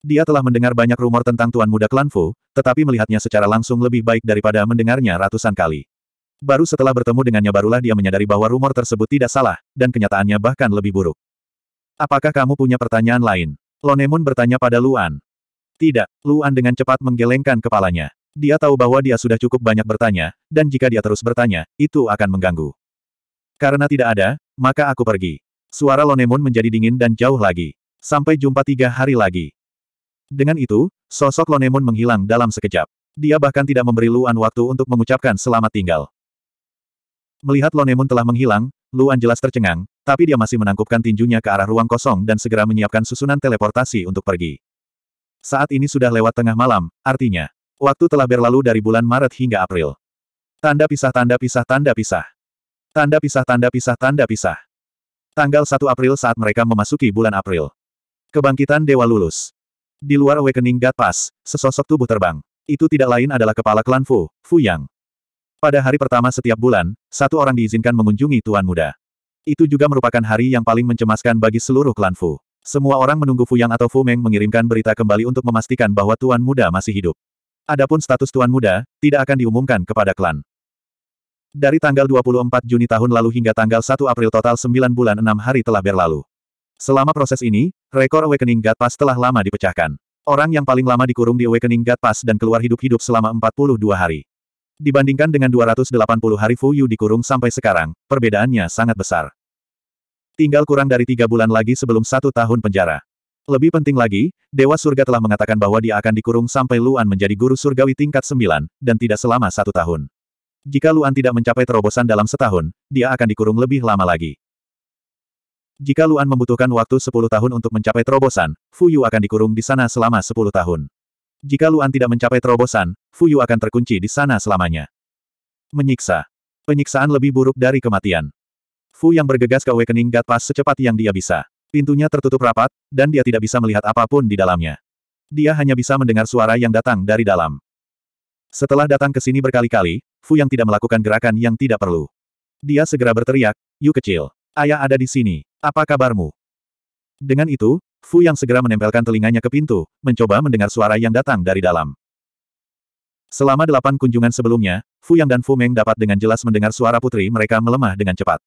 Dia telah mendengar banyak rumor tentang tuan muda klan Fu, tetapi melihatnya secara langsung lebih baik daripada mendengarnya ratusan kali. Baru setelah bertemu dengannya barulah dia menyadari bahwa rumor tersebut tidak salah, dan kenyataannya bahkan lebih buruk. Apakah kamu punya pertanyaan lain? Lonemon bertanya pada Luan. Tidak, Luan dengan cepat menggelengkan kepalanya. Dia tahu bahwa dia sudah cukup banyak bertanya, dan jika dia terus bertanya, itu akan mengganggu. Karena tidak ada, maka aku pergi. Suara Lonemon menjadi dingin dan jauh lagi. Sampai jumpa tiga hari lagi. Dengan itu, sosok Lonemon menghilang dalam sekejap. Dia bahkan tidak memberi Luan waktu untuk mengucapkan selamat tinggal. Melihat Lonemon telah menghilang, Luan jelas tercengang, tapi dia masih menangkupkan tinjunya ke arah ruang kosong dan segera menyiapkan susunan teleportasi untuk pergi. Saat ini sudah lewat tengah malam, artinya, waktu telah berlalu dari bulan Maret hingga April. Tanda pisah tanda pisah tanda pisah. Tanda pisah tanda pisah tanda pisah. Tanggal 1 April saat mereka memasuki bulan April. Kebangkitan Dewa Lulus. Di luar Awakening God Pass, sesosok tubuh terbang. Itu tidak lain adalah kepala klan Fu, Fu Yang. Pada hari pertama setiap bulan, satu orang diizinkan mengunjungi Tuan Muda. Itu juga merupakan hari yang paling mencemaskan bagi seluruh klan Fu. Semua orang menunggu Fu Yang atau Fu Meng mengirimkan berita kembali untuk memastikan bahwa Tuan Muda masih hidup. Adapun status Tuan Muda, tidak akan diumumkan kepada klan. Dari tanggal 24 Juni tahun lalu hingga tanggal 1 April total 9 bulan 6 hari telah berlalu. Selama proses ini, rekor Awakening God Pass telah lama dipecahkan. Orang yang paling lama dikurung di Awakening God Pass dan keluar hidup-hidup selama 42 hari. Dibandingkan dengan 280 hari Fuyu dikurung sampai sekarang, perbedaannya sangat besar. Tinggal kurang dari tiga bulan lagi sebelum satu tahun penjara. Lebih penting lagi, Dewa Surga telah mengatakan bahwa dia akan dikurung sampai Luan menjadi guru surgawi tingkat 9, dan tidak selama satu tahun. Jika Luan tidak mencapai terobosan dalam setahun, dia akan dikurung lebih lama lagi. Jika Luan membutuhkan waktu 10 tahun untuk mencapai terobosan, Fu Yu akan dikurung di sana selama 10 tahun. Jika Luan tidak mencapai terobosan, Fu Yu akan terkunci di sana selamanya. Menyiksa. Penyiksaan lebih buruk dari kematian. Fu yang bergegas ke Awakening God Pass secepat yang dia bisa. Pintunya tertutup rapat, dan dia tidak bisa melihat apapun di dalamnya. Dia hanya bisa mendengar suara yang datang dari dalam. Setelah datang ke sini berkali-kali, Fu yang tidak melakukan gerakan yang tidak perlu. Dia segera berteriak, Yu kecil, ayah ada di sini, apa kabarmu? Dengan itu, Fu yang segera menempelkan telinganya ke pintu, mencoba mendengar suara yang datang dari dalam. Selama delapan kunjungan sebelumnya, Fu yang dan Fu Meng dapat dengan jelas mendengar suara putri mereka melemah dengan cepat.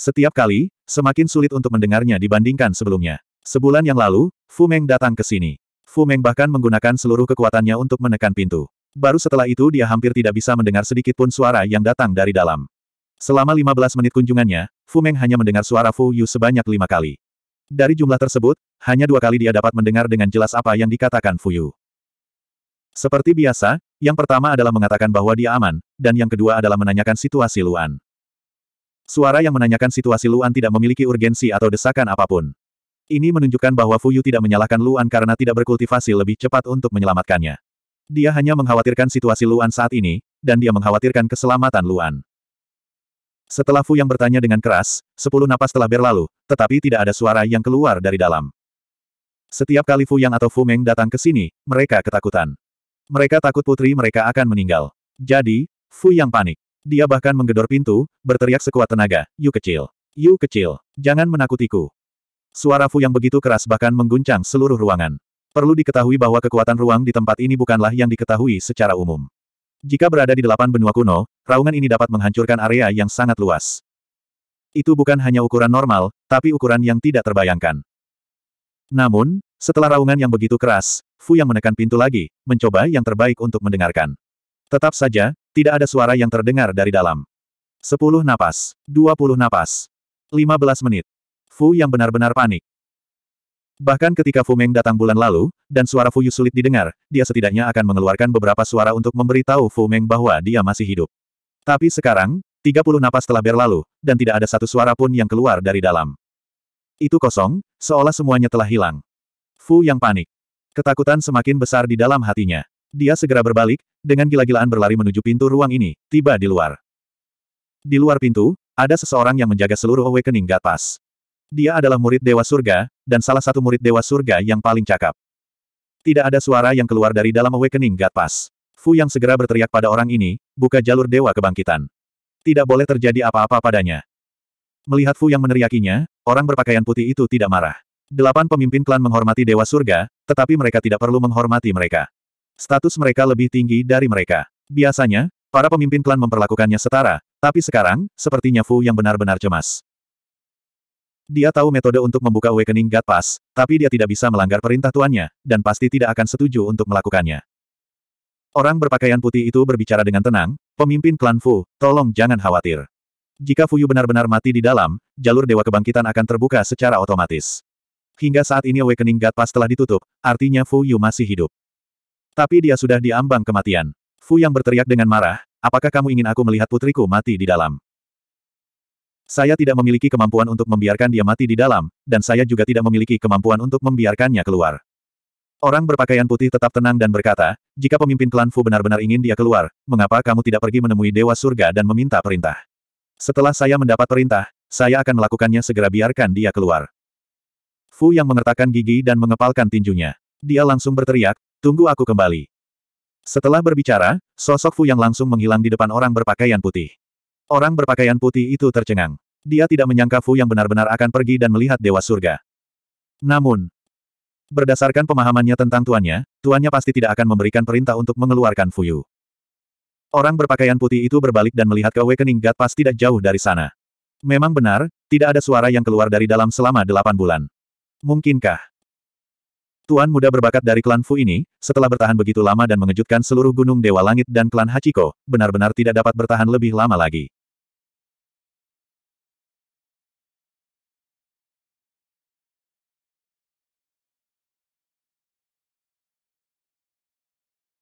Setiap kali, semakin sulit untuk mendengarnya dibandingkan sebelumnya. Sebulan yang lalu, Fu Meng datang ke sini. Fu Meng bahkan menggunakan seluruh kekuatannya untuk menekan pintu. Baru setelah itu dia hampir tidak bisa mendengar sedikit pun suara yang datang dari dalam. Selama 15 menit kunjungannya, Fu Meng hanya mendengar suara Fu Yu sebanyak lima kali. Dari jumlah tersebut, hanya dua kali dia dapat mendengar dengan jelas apa yang dikatakan Fu Yu. Seperti biasa, yang pertama adalah mengatakan bahwa dia aman, dan yang kedua adalah menanyakan situasi Luan. Suara yang menanyakan situasi Luan tidak memiliki urgensi atau desakan apapun. Ini menunjukkan bahwa Fu Yu tidak menyalahkan Luan karena tidak berkultivasi lebih cepat untuk menyelamatkannya. Dia hanya mengkhawatirkan situasi Luan saat ini, dan dia mengkhawatirkan keselamatan Luan. Setelah Fu yang bertanya dengan keras, sepuluh napas telah berlalu, tetapi tidak ada suara yang keluar dari dalam. Setiap kali Fu yang atau Fu Meng datang ke sini, mereka ketakutan. Mereka takut putri mereka akan meninggal. Jadi, Fu yang panik. Dia bahkan menggedor pintu, berteriak sekuat tenaga, Yu kecil. Yu kecil, jangan menakutiku. Suara Fu yang begitu keras bahkan mengguncang seluruh ruangan. Perlu diketahui bahwa kekuatan ruang di tempat ini bukanlah yang diketahui secara umum. Jika berada di delapan benua kuno, raungan ini dapat menghancurkan area yang sangat luas. Itu bukan hanya ukuran normal, tapi ukuran yang tidak terbayangkan. Namun, setelah raungan yang begitu keras, Fu yang menekan pintu lagi, mencoba yang terbaik untuk mendengarkan. Tetap saja, tidak ada suara yang terdengar dari dalam. Sepuluh napas, dua puluh napas, lima belas menit. Fu yang benar-benar panik. Bahkan ketika Fu Meng datang bulan lalu, dan suara Fu Yu sulit didengar, dia setidaknya akan mengeluarkan beberapa suara untuk memberitahu Fu Meng bahwa dia masih hidup. Tapi sekarang, 30 napas telah berlalu, dan tidak ada satu suara pun yang keluar dari dalam. Itu kosong, seolah semuanya telah hilang. Fu yang panik. Ketakutan semakin besar di dalam hatinya. Dia segera berbalik, dengan gila-gilaan berlari menuju pintu ruang ini, tiba di luar. Di luar pintu, ada seseorang yang menjaga seluruh Awakening gatpas. Dia adalah murid Dewa Surga, dan salah satu murid Dewa Surga yang paling cakap. Tidak ada suara yang keluar dari dalam awakening God Pass. Fu yang segera berteriak pada orang ini, buka jalur Dewa Kebangkitan. Tidak boleh terjadi apa-apa padanya. Melihat Fu yang meneriakinya, orang berpakaian putih itu tidak marah. Delapan pemimpin klan menghormati Dewa Surga, tetapi mereka tidak perlu menghormati mereka. Status mereka lebih tinggi dari mereka. Biasanya, para pemimpin klan memperlakukannya setara, tapi sekarang, sepertinya Fu yang benar-benar cemas. Dia tahu metode untuk membuka Awakening God Pass, tapi dia tidak bisa melanggar perintah tuannya, dan pasti tidak akan setuju untuk melakukannya. Orang berpakaian putih itu berbicara dengan tenang, pemimpin klan Fu, tolong jangan khawatir. Jika Fuyu benar-benar mati di dalam, jalur Dewa Kebangkitan akan terbuka secara otomatis. Hingga saat ini Awakening God Pass telah ditutup, artinya Fuyu masih hidup. Tapi dia sudah diambang kematian. Fu yang berteriak dengan marah, apakah kamu ingin aku melihat putriku mati di dalam? Saya tidak memiliki kemampuan untuk membiarkan dia mati di dalam, dan saya juga tidak memiliki kemampuan untuk membiarkannya keluar. Orang berpakaian putih tetap tenang dan berkata, jika pemimpin klan Fu benar-benar ingin dia keluar, mengapa kamu tidak pergi menemui Dewa Surga dan meminta perintah? Setelah saya mendapat perintah, saya akan melakukannya segera biarkan dia keluar. Fu yang mengertakkan gigi dan mengepalkan tinjunya. Dia langsung berteriak, tunggu aku kembali. Setelah berbicara, sosok Fu yang langsung menghilang di depan orang berpakaian putih. Orang berpakaian putih itu tercengang. Dia tidak menyangka Fu yang benar-benar akan pergi dan melihat Dewa Surga. Namun, berdasarkan pemahamannya tentang tuannya, tuannya pasti tidak akan memberikan perintah untuk mengeluarkan Fu Yu. Orang berpakaian putih itu berbalik dan melihat ke Awakening God Pass tidak jauh dari sana. Memang benar, tidak ada suara yang keluar dari dalam selama delapan bulan. Mungkinkah? Tuan muda berbakat dari klan Fu ini, setelah bertahan begitu lama dan mengejutkan seluruh gunung Dewa Langit dan klan Hachiko, benar-benar tidak dapat bertahan lebih lama lagi.